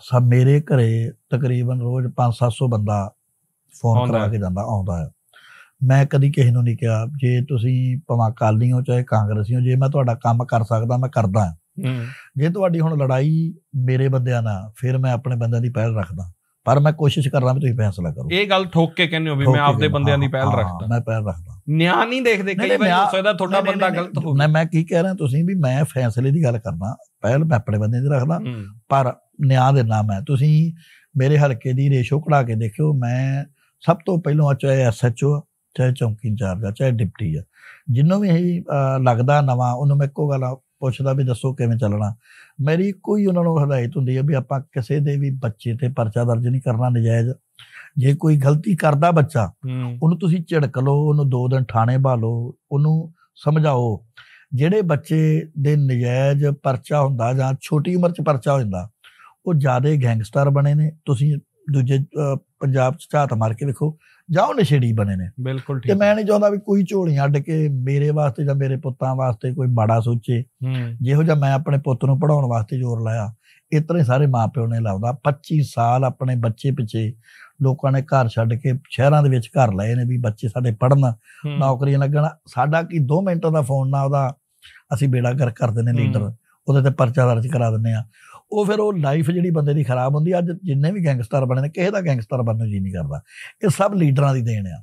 ਸਭ ਮੇਰੇ ਘਰੇ ਤਕਰੀਬਨ ਰੋਜ਼ 5-700 ਬੰਦਾ ਫੋਨ ਕਰਾ ਕੇ ਜਾਂਦਾ ਆਉਂਦਾ ਹੈ ਮੈਂ ਕਦੀ ਕਿਸੇ ਨੂੰ ਨਹੀਂ ਕਿਹਾ ਜੇ ਤੁਸੀਂ ਪਵਾ ਕਾਲੀ ਹੋ ਚਾਹੇ ਕਾਂਗਰਸੀ ਹੋ ਜੇ ਮੈਂ ਤੁਹਾਡਾ ਕੰਮ ਕਰ ਸਕਦਾ ਮੈਂ ਕਰਦਾ ਹਾਂ ਜੇ ਤੁਹਾਡੀ ਹੁਣ ਲੜਾਈ ਮੇਰੇ ਬੰਦਿਆਂ ਨਾਲ ਫਿਰ ਮੈਂ ਆਪਣੇ ਬੰਦਿਆਂ ਦੀ ਪਹਿਲ ਰੱਖਦਾ ਪਰ ਮੈਂ ਕੋਸ਼ਿਸ਼ ਕਰਦਾ ਵੀ ਤੁਸੀਂ ਫੈਸਲਾ ਕਰੋ ਇਹ ਗੱਲ ਠੋਕ ਕੇ ਕਹਿੰਦੇ ਹੋ ਵੀ ਮੈਂ ਆਪਦੇ ਬੰਦਿਆਂ ਦੀ ਪਹਿਲ ਰੱਖਦਾ ਮੈਂ ਪਹਿਲ ਰੱਖਦਾ ਨਿਆਂ ਨਹੀਂ ਦੇਖਦੇ ਕਈ ਵਾਰ ਹੋ ਸਕਦਾ ਤੁਹਾਡਾ ਬੰਦਾ ਗਲਤ ਹੋ ਮੈਂ ਮੈਂ ਕੀ ਕਹਿ ਰਿਹਾ ਤੁਸੀਂ ਵੀ ਮੈਂ ਫੈਸਲੇ ਦੀ ਗੱਲ ਕਰਦਾ ਪਹਿਲ ਮੈਂ ਆਪਣੇ ਬੰਦੇ ਦੀ ਰੱਖਦਾ ਪਰ ਨਿਆਂ ਦੇ ਨਾਮ ਹੈ ਤੁਸੀਂ ਮੇਰੇ ਹਲਕੇ ਦੀ ਰੇਸ਼ੋ ਕਢਾ ਕੇ ਦੇਖਿਓ ਮੈਂ ਸਭ ਤੋਂ ਪਹਿਲਾਂ ਚਾਹੇ ਐਸਐਚਓ ਚਾਹੇ ਚੌਕੀ ਇੰਚਾਰਜ ਆ ਚਾਹੇ ਡਿਪਟੀ ਆ ਜਿੰਨੋਂ ਵੀ ਇਹ ਲੱਗਦਾ ਨਵਾਂ ਉਹਨੂੰ ਮੈਂ ਇੱਕੋ ਗੱਲ ਪੁੱਛਦਾ ਵੀ ਦੱਸੋ ਕਿਵੇਂ ਚੱਲਣਾ ਮੇਰੀ ਕੋਈ ਉਹਨਾਂ ਨੂੰ ਹਦਾਇਤ ਹੁੰਦੀ ਹੈ ਵੀ ਆਪਾਂ ਕਿਸੇ ਦੇ ਵੀ ਬੱਚੇ ਤੇ ਪਰਚਾ ਦਰਜ ਨਹੀਂ ਕਰਨਾ ਨਜਾਇਜ਼ ਜੇ ਕੋਈ ਗਲਤੀ ਕਰਦਾ ਬੱਚਾ ਉਹਨੂੰ ਤੁਸੀਂ ਝਿੜਕ ਲਓ ਉਹਨੂੰ ਦੋ ਦਿਨ ਥਾਣੇ ਲਓ ਉਹਨੂੰ ਸਮਝਾਓ ਜਿਹੜੇ ਬੱਚੇ ਦੇ ਨਜਾਇਜ਼ ਪਰਚਾ ਹੁੰਦਾ ਜਾਂ ਛੋਟੀ ਉਮਰ 'ਚ ਪਰਚਾ ਹੋ ਜਾਂਦਾ ਉਹ ਜਿਆਦਾ ਗੈਂਗਸਟਰ ਬਣੇ ਨੇ ਤੁਸੀਂ ਦੂਜੇ ਪੰਜਾਬ ਚ ਝਾਤ ਮਾਰ ਕੇ ਵੇਖੋ ਜਾਂ ਉਹ ਨਸ਼ੇੜੀ ਬਣੇ ਨੇ ਬਿਲਕੁਲ ਠੀਕ ਤੇ ਮੈਂ ਨਹੀਂ ਚਾਹੁੰਦਾ ਵੀ ਕੋਈ ਝੋਲੀਆਂ ਅੱਡ ਕੇ ਮੇਰੇ ਵਾਸਤੇ ਜਾਂ ਮੇਰੇ ਪੁੱਤਾਂ ਵਾਸਤੇ ਕੋਈ ਮਾੜਾ ਸੋਚੇ ਜਿਹੋ ਜਿਹਾ ਮੈਂ ਆਪਣੇ ਪੁੱਤ ਨੂੰ ਪੜਾਉਣ ਵਾਸਤੇ ਜ਼ੋਰ ਲਾਇਆ ਇਤਨੇ ਸਾਰੇ ਮਾਪਿਓ ਨੇ ਲਾਉਂਦਾ 25 ਸਾਲ ਆਪਣੇ ਬੱਚੇ ਪਿੱਛੇ ਲੋਕਾਂ ਨੇ ਘਰ ਛੱਡ ਕੇ ਸ਼ਹਿਰਾਂ ਦੇ ਵਿੱਚ ਘਰ ਲਏ ਨੇ ਵੀ ਬੱਚੇ ਸਾਡੇ ਪੜਨ ਨੌਕਰੀਆਂ ਲੱਗਣ ਸਾਡਾ ਕੀ 2 ਮਿੰਟਾਂ ਦਾ ਫੋਨ ਨਾ ਉਹਦਾ ਅਸੀਂ ਬੇੜਾ ਕਰ ਕਰ ਦਿੰਨੇ ਲੀਡਰ ਉਹਦੇ ਤੇ ਪਰਚਾ ਦਰਜ ਕਰਾ ਦਿੰਨੇ ਆ ਉਹ ਫਿਰ ਉਹ ਲਾਈਫ ਜਿਹੜੀ ਬੰਦੇ ਦੀ ਖਰਾਬ ਹੁੰਦੀ ਅੱਜ ਜਿੰਨੇ ਵੀ ਗੈਂਗਸਟਰ ਬਣੇ ਨੇ ਕਿਸੇ ਦਾ ਗੈਂਗਸਟਰ ਬਣਨ ਜੀ ਨਹੀਂ ਕਰਦਾ ਇਹ ਸਭ ਲੀਡਰਾਂ ਦੀ ਦੇਣ ਆ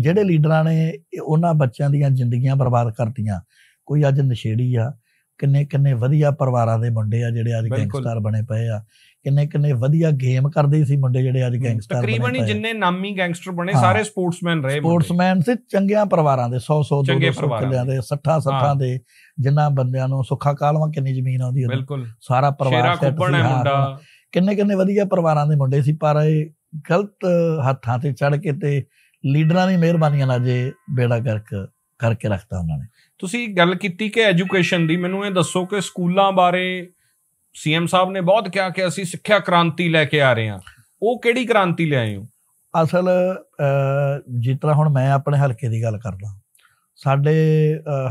ਜਿਹੜੇ ਲੀਡਰਾਂ ਨੇ ਉਹਨਾਂ ਬੱਚਿਆਂ ਦੀਆਂ ਜ਼ਿੰਦਗੀਆਂ ਬਰਬਾਦ ਕਰਤੀਆਂ ਕੋਈ ਅੱਜ ਨਸ਼ੇੜੀ ਆ ਕਿੰਨੇ ਕਿੰਨੇ ਵਧੀਆ ਪਰਿਵਾਰਾਂ ਦੇ ਮੁੰਡੇ ਆ ਜਿਹੜੇ ਅੱਜ ਗੈਂਗਸਟਰ ਬਣੇ ਪਏ ਆ ਕਿੰਨੇ ਕਿੰਨੇ ਵਧੀਆ ਗੇਮ ਕਰਦੇ ਸੀ ਮੁੰਡੇ ਜਿਹੜੇ ਅੱਜ ਗੈਂਗਸਟਰ ਬਣੇ ਤਕਰੀਬਨ ਜਿੰਨੇ ਨਾਮੀ ਗੈਂਗਸਟਰ ਬਣੇ ਸਾਰੇ ਸਪੋਰਟਸਮੈਨ ਰਹੇ ਸਪੋਰਟਸਮੈਨ ਸੀ ਚੰਗਿਆਂ ਪਰਿਵਾਰਾਂ ਦੇ 100 100 ਦੇ ਕਿੱਲਿਆਂ ਦੇ 60 60 ਦੇ ਜਿੰਨਾ ਬੰਦਿਆਂ ਨੂੰ ਸੁੱਖਾ ਕਾਲਵਾ ਕਿੰਨੀ ਜ਼ਮੀਨ ਆਉਂਦੀ ਹੈ ਸਾਰਾ ਪਰਿਵਾਰ ਸੈੱਟ ਸੀ ਮੁੰਡਾ ਕਿੰਨੇ ਕਿੰਨੇ ਵਧੀਆ ਪਰਿਵਾਰਾਂ ਦੇ ਮੁੰਡੇ ਸੀ ਪਰ ਇਹ ਗਲਤ ਹੱਥਾਂ ਤੇ ਚੜ ਕੇ ਤੇ ਲੀਡਰਾਂ ਦੀ ਮਿਹਰਬਾਨੀਆਂ ਨਾਲ ਜੇ ਬੇੜਾ ਗਰਕ ਕਰਕੇ ਰੱਖਤਾ ਉਹਨਾਂ ਨੇ ਤੁਸੀਂ ਗੱਲ ਕੀਤੀ ਕਿ ਐਜੂਕੇਸ਼ਨ ਦੀ ਮੈਨੂੰ ਇਹ ਦੱਸੋ ਕਿ ਸਕੂਲਾਂ ਬਾਰੇ ਸੀਐਮ ਸਾਹਿਬ ਨੇ ਬਹੁਤ ਕਿਹਾ ਕਿ ਅਸੀਂ ਸਿੱਖਿਆ ਕ੍ਰਾਂਤੀ ਲੈ ਕੇ ਆ ਰਹੇ ਹਾਂ ਉਹ ਕਿਹੜੀ ਕ੍ਰਾਂਤੀ ਲੈ ਆਏ ਹੋ ਅਸਲ ਜਿਸ ਤਰ੍ਹਾਂ ਹੁਣ ਮੈਂ ਆਪਣੇ ਹਲਕੇ ਦੀ ਗੱਲ ਕਰਦਾ ਸਾਡੇ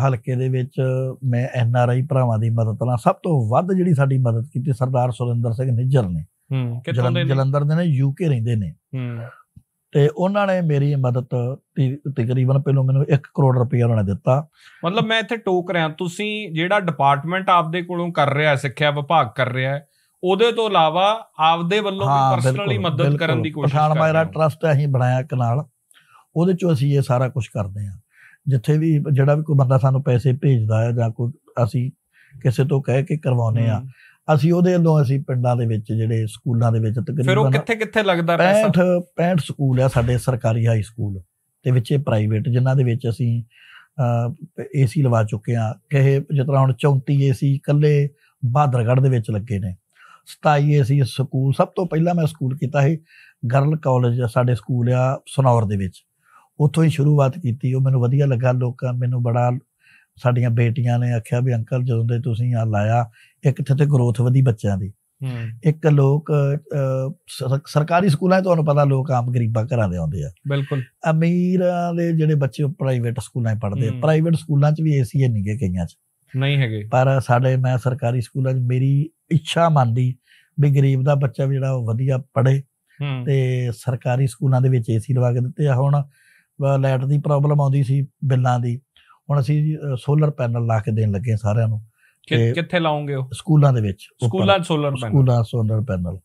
ਹਲਕੇ ਦੇ ਵਿੱਚ ਮੈਂ ਐਨ ਆਰ ਆਈ ਭਰਾਵਾਂ ਦੀ ਮਦਦ ਨਾਲ ਸਭ ਤੋਂ ਵੱਧ ਜਿਹੜੀ ਸਾਡੀ ਮਦਦ ਕੀਤੀ ਸਰਦਾਰ ਸੁਰਿੰਦਰ ਸਿੰਘ ਨਿੱਜਰ ਨੇ ਹੂੰ ਕਿੱਥੋਂ ਦੇ ਜਲੰਧਰ ਦੇ ਨੇ ਯੂਕੇ ਰਹਿੰਦੇ ਨੇ ਹੂੰ ਤੇ ਉਹਨਾਂ ਨੇ ਮੇਰੀ ਮਦਦ ਤਕਰੀਬਨ ਪਹਿਲੋਂ ਮੈਨੂੰ 1 ਕਰੋੜ ਰੁਪਏ ਉਹਨਾਂ ਨੇ ਦਿੱਤਾ ਮਤਲਬ ਮੈਂ ਇੱਥੇ ਟੋਕ ਰਿਹਾ ਤੁਸੀਂ ਜਿਹੜਾ ਡਿਪਾਰਟਮੈਂਟ ਆਪਦੇ ਕੋਲੋਂ ਕਰ ਰਿਹਾ ਸਿੱਖਿਆ ਵਿਭਾਗ ਕਰ ਰਿਹਾ ਉਹਦੇ ਤੋਂ ਇਲਾਵਾ ਆਪਦੇ ਵੱਲੋਂ ਵੀ ਪਰਸਨਲੀ ਮਦਦ ਕਰਨ ਦੀ ਕੋਸ਼ਿਸ਼ ਕਰ ਰਹੇ ਹਾਂ ਮੇਰਾ ਟਰਸਟ ਅਸੀਂ ਬਣਾਇਆ ਕਨਾਲ ਉਹਦੇ ਚੋਂ ਅਸੀਂ ਇਹ ਸਾਰਾ ਕੁਝ ਕਰਦੇ ਹਾਂ ਜਿੱਥੇ ਵੀ ਜਿਹੜਾ ਵੀ ਕੋਈ ਬੰਦਾ ਸਾਨੂੰ ਪੈਸੇ ਭੇਜਦਾ ਹੈ ਜਾਂ ਕੋਈ ਅਸੀਂ ਕਿਸੇ ਤੋਂ ਕਹਿ ਕੇ ਕਰਵਾਉਨੇ ਆ ਅਸੀਂ ਉਹਦੇ ਵੱਲੋਂ ਅਸੀਂ ਪਿੰਡਾਂ ਦੇ ਵਿੱਚ ਜਿਹੜੇ ਸਕੂਲਾਂ ਦੇ ਵਿੱਚ ਤਕਰੀਬਨ ਫਿਰ ਉਹ ਕਿੱਥੇ ਕਿੱਥੇ ਲੱਗਦਾ ਪੈਸਾ 65 65 ਸਕੂਲ ਆ ਸਾਡੇ ਸਰਕਾਰੀ ਹਾਈ ਸਕੂਲ ਤੇ ਵਿੱਚ ਇਹ ਪ੍ਰਾਈਵੇਟ ਜਿਨ੍ਹਾਂ ਦੇ ਵਿੱਚ ਅਸੀਂ ਏਸੀ ਲਵਾ ਚੁੱਕੇ ਆ ਕਹੇ ਜਿਸ ਤਰ੍ਹਾਂ ਹੁਣ 34 ਏਸੀ ਇਕੱਲੇ ਬਾਦਰਗੜ ਦੇ ਵਿੱਚ ਲੱਗੇ ਨੇ 27 ਏਸੀ ਸਕੂਲ ਸਭ ਤੋਂ ਪਹਿਲਾਂ ਮੈਂ ਸਕੂਲ ਕੀਤਾ ਸੀ ਗਰਲ ਕਾਲਜ ਸਾਡੇ ਸਕੂਲ ਆ ਸਨੌਰ ਦੇ ਵਿੱਚ ਉੱਥੋਂ ਹੀ ਸ਼ੁਰੂਆਤ ਕੀਤੀ ਉਹ ਮੈਨੂੰ ਵਧੀਆ ਲੱਗਾ ਲੋਕਾਂ ਮੈਨੂੰ ਬੜਾ ਸਾਡੀਆਂ ਬੇਟੀਆਂ ਨੇ ਆਖਿਆ ਵੀ ਅੰਕਲ ਜਦੋਂ ਦੇ ਤੁਸੀਂ ਆ ਲਾਇਆ ਇੱਕ ਤੇ ਗਰੋਥ ਵਧੀ ਬੱਚਿਆਂ ਦੀ ਇੱਕ ਲੋਕ ਸਰਕਾਰੀ ਸਕੂਲਾਂ ਤੋਂ ਤੁਹਾਨੂੰ ਪਤਾ ਲੋਕ ਆਮ ਗਰੀਬਾਂ ਘਰਾਂ ਦੇ ਆਉਂਦੇ ਆ ਬਿਲਕੁਲ ਅਮੀਰਾਂ ਦੇ ਜਿਹੜੇ ਬੱਚੇ ਪ੍ਰਾਈਵੇਟ ਸਕੂਲਾਂ 'ਚ ਪੜ੍ਹਦੇ ਆ ਪ੍ਰਾਈਵੇਟ ਸਕੂਲਾਂ 'ਚ ਵੀ ਏਸੀ ਨਹੀਂ ਗਏ ਕਈਆਂ 'ਚ ਨਹੀਂ ਹੈਗੇ ਪਰ ਸਾਡੇ ਮੈਂ ਸਰਕਾਰੀ ਸਕੂਲਾਂ 'ਚ ਮੇਰੀ ਇੱਛਾ ਮੰਨਦੀ ਵੀ ਗਰੀਬ ਦਾ ਬੱਚਾ ਵੀ ਜਿਹੜਾ ਉਹ ਵਧੀਆ ਪੜ੍ਹੇ ਤੇ ਸਰਕਾਰੀ ਸਕੂਲਾਂ ਦੇ ਵਿੱਚ ਏਸੀ ਲਵਾ ਕੇ ਦਿੱਤੇ ਆ ਹੁਣ ਲਾਈਟ ਦੀ ਪ੍ਰੋਬਲਮ ਆਉਂਦੀ ਸੀ ਬਿੱਲਾਂ ਦੀ ਹੁਣ ਅਸੀਂ ਸੋਲਰ ਪੈਨਲ ਲਾ ਕੇ ਦੇਣ ਲੱਗੇ ਸਾਰਿਆਂ ਨੂੰ ਕਿੱਥੇ ਲਾਉਂਗੇ ਉਹ ਸਕੂਲਾਂ ਦੇ ਵਿੱਚ ਸਕੂਲਾਂ ਸੋਲਰ ਪੈਨਲ ਸਕੂਲਾਂ ਸੋਲਰ ਪੈਨਲ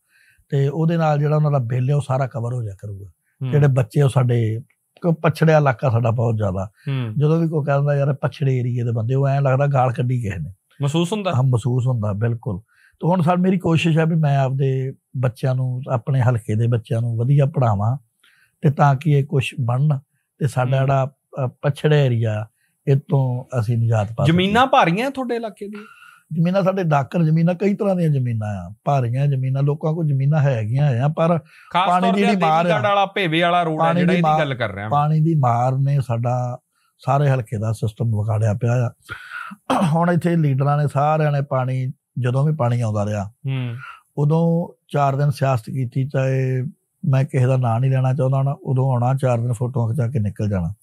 ਤੇ ਉਹਦੇ ਨਾਲ ਜਿਹੜਾ ਉਹਨਾਂ ਦਾ ਬਿੱਲ ਹੈ ਉਹ ਸਾਰਾ ਕਵਰ ਹੋ ਜਾ ਕਰੂਗਾ ਜਿਹੜੇ ਬੱਚੇ ਉਹ ਸਾਡੇ ਕੋ ਪਛੜਿਆ ਇਲਾਕਾ ਸਾਡਾ ਬਹੁਤ ਜ਼ਿਆਦਾ ਜਦੋਂ ਵੀ ਕੋਈ ਕਹਿੰਦਾ ਯਾਰ ਪਛੜੇ ਏਰੀਏ ਦੇ ਬੰਦੇ ਉਹ ਐਂ ਲੱਗਦਾ ਗਾਲ ਕੱਢੀ ਕਿਸੇ ਨੇ ਮਹਿਸੂਸ ਹੁੰਦਾ ਹਾਂ ਮਹਿਸੂਸ ਹੁੰਦਾ ਬਿਲਕੁਲ ਤੇ ਹੁਣ ਸਾਡ ਮੇਰੀ ਕੋਸ਼ਿਸ਼ ਹੈ ਵੀ ਮੈਂ ਆਪਦੇ ਬੱਚਿਆਂ ਨੂੰ ਆਪਣੇ ਹਲਕੇ ਦੇ ਬੱਚਿਆਂ ਨੂੰ ਵਧੀਆ ਪੜਾਵਾਂ ਤੇ ਤਾਂ ਕਿ ਇਹ ਕੁਝ ਬਣਨ ਤੇ ਸਾਡਾ ਜਿਹੜਾ ਪਛੜੇ ਏਰੀਆ ਇਹ ਤੋਂ ਅਸੀਂ ਨਿਜਾਤ ਪਾ ਜ਼ਮੀਨਾਂ ਭਾਰੀਆਂ ਤੁਹਾਡੇ ਇਲਾਕੇ ਦੀ ਜ਼ਮੀਨਾਂ ਸਾਡੇ ਡਾਕਰ ਜ਼ਮੀਨਾਂ ਕਈ ਤਰ੍ਹਾਂ ਦੀਆਂ ਜ਼ਮੀਨਾਂ ਆ ਭਾਰੀਆਂ ਜ਼ਮੀਨਾਂ ਲੋਕਾਂ ਕੋਲ ਜ਼ਮੀਨਾਂ ਹੈਗੀਆਂ ਆ ਪਰ ਪਾਣੀ ਦੀ ਮਾਰ ਆ ਵਾਲਾ ਭੇਵੇ ਵਾਲਾ ਰੋਡ ਹੈ ਜਿਹੜਾ ਇਹਦੀ ਗੱਲ ਕਰ ਰਿਹਾ ਪਾਣੀ ਦੀ ਮਾਰ ਨੇ ਸਾਡਾ ਸਾਰੇ ਹਲਕੇ ਦਾ ਸਿਸਟਮ ਵਿਗਾੜਿਆ ਪਿਆ ਆ ਹੁਣ ਇੱਥੇ ਲੀਡਰਾਂ ਨੇ ਸਾਰਿਆਂ ਨੇ ਪਾਣੀ ਜਦੋਂ ਵੀ ਪਾਣੀ ਆਉਂਦਾ ਰਿਹਾ ਹੂੰ ਉਦੋਂ 4 ਦਿਨ ਸਿਆਸਤ ਕੀਤੀ ਚਾਹੇ ਮੈਂ ਕਿਸੇ ਦਾ ਨਾਂ ਨਹੀਂ ਲੈਣਾ ਚਾਹੁੰਦਾ ਨਾ ਉਦੋਂ ਆਉਣਾ 4 ਦਿਨ ਫੋਟੋਆਂ ਖਿਚਾ ਕੇ ਨਿਕਲ ਜਾਣਾ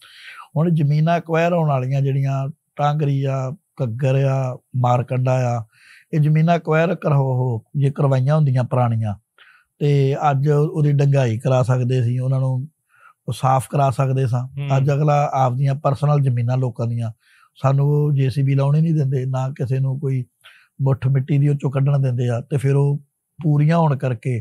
ਹੁਣ ਜ਼ਮੀਨਾਂ ਅਕਵਾਇਰ ਹੋਣ ਵਾਲੀਆਂ ਜਿਹੜੀਆਂ ਟਾਂਗਰੀ ਆ ਕੱਗਰ ਆ ਮਾਰਕੰਡਾ ਆ ਇਹ ਜ਼ਮੀਨਾਂ ਅਕਵਾਇਰ ਕਰੋ ਹੋ ਜੇ ਕਰਵਾਈਆਂ ਹੁੰਦੀਆਂ ਪੁਰਾਣੀਆਂ ਤੇ ਅੱਜ ਉਹਦੀ ਡੰਗਾਈ ਕਰਾ ਸਕਦੇ ਸੀ ਉਹਨਾਂ ਨੂੰ ਉਹ ਸਾਫ਼ ਕਰਾ ਸਕਦੇ ਸਾਂ ਅੱਜ ਅਗਲਾ ਆਪਦੀਆਂ ਪਰਸਨਲ ਜ਼ਮੀਨਾਂ ਲੋਕਾਂ ਦੀਆਂ ਸਾਨੂੰ ਜੀਸੀਬੀ ਲਾਉਣੇ ਨਹੀਂ ਦਿੰਦੇ ਨਾ ਕਿਸੇ ਨੂੰ ਕੋਈ ਮੁੱਠ ਮਿੱਟੀ ਦੀ ਉੱਚੋਂ ਕੱਢਣ ਦਿੰਦੇ ਆ ਤੇ ਫਿਰ ਉਹ ਪੂਰੀਆਂ ਹੋਣ ਕਰਕੇ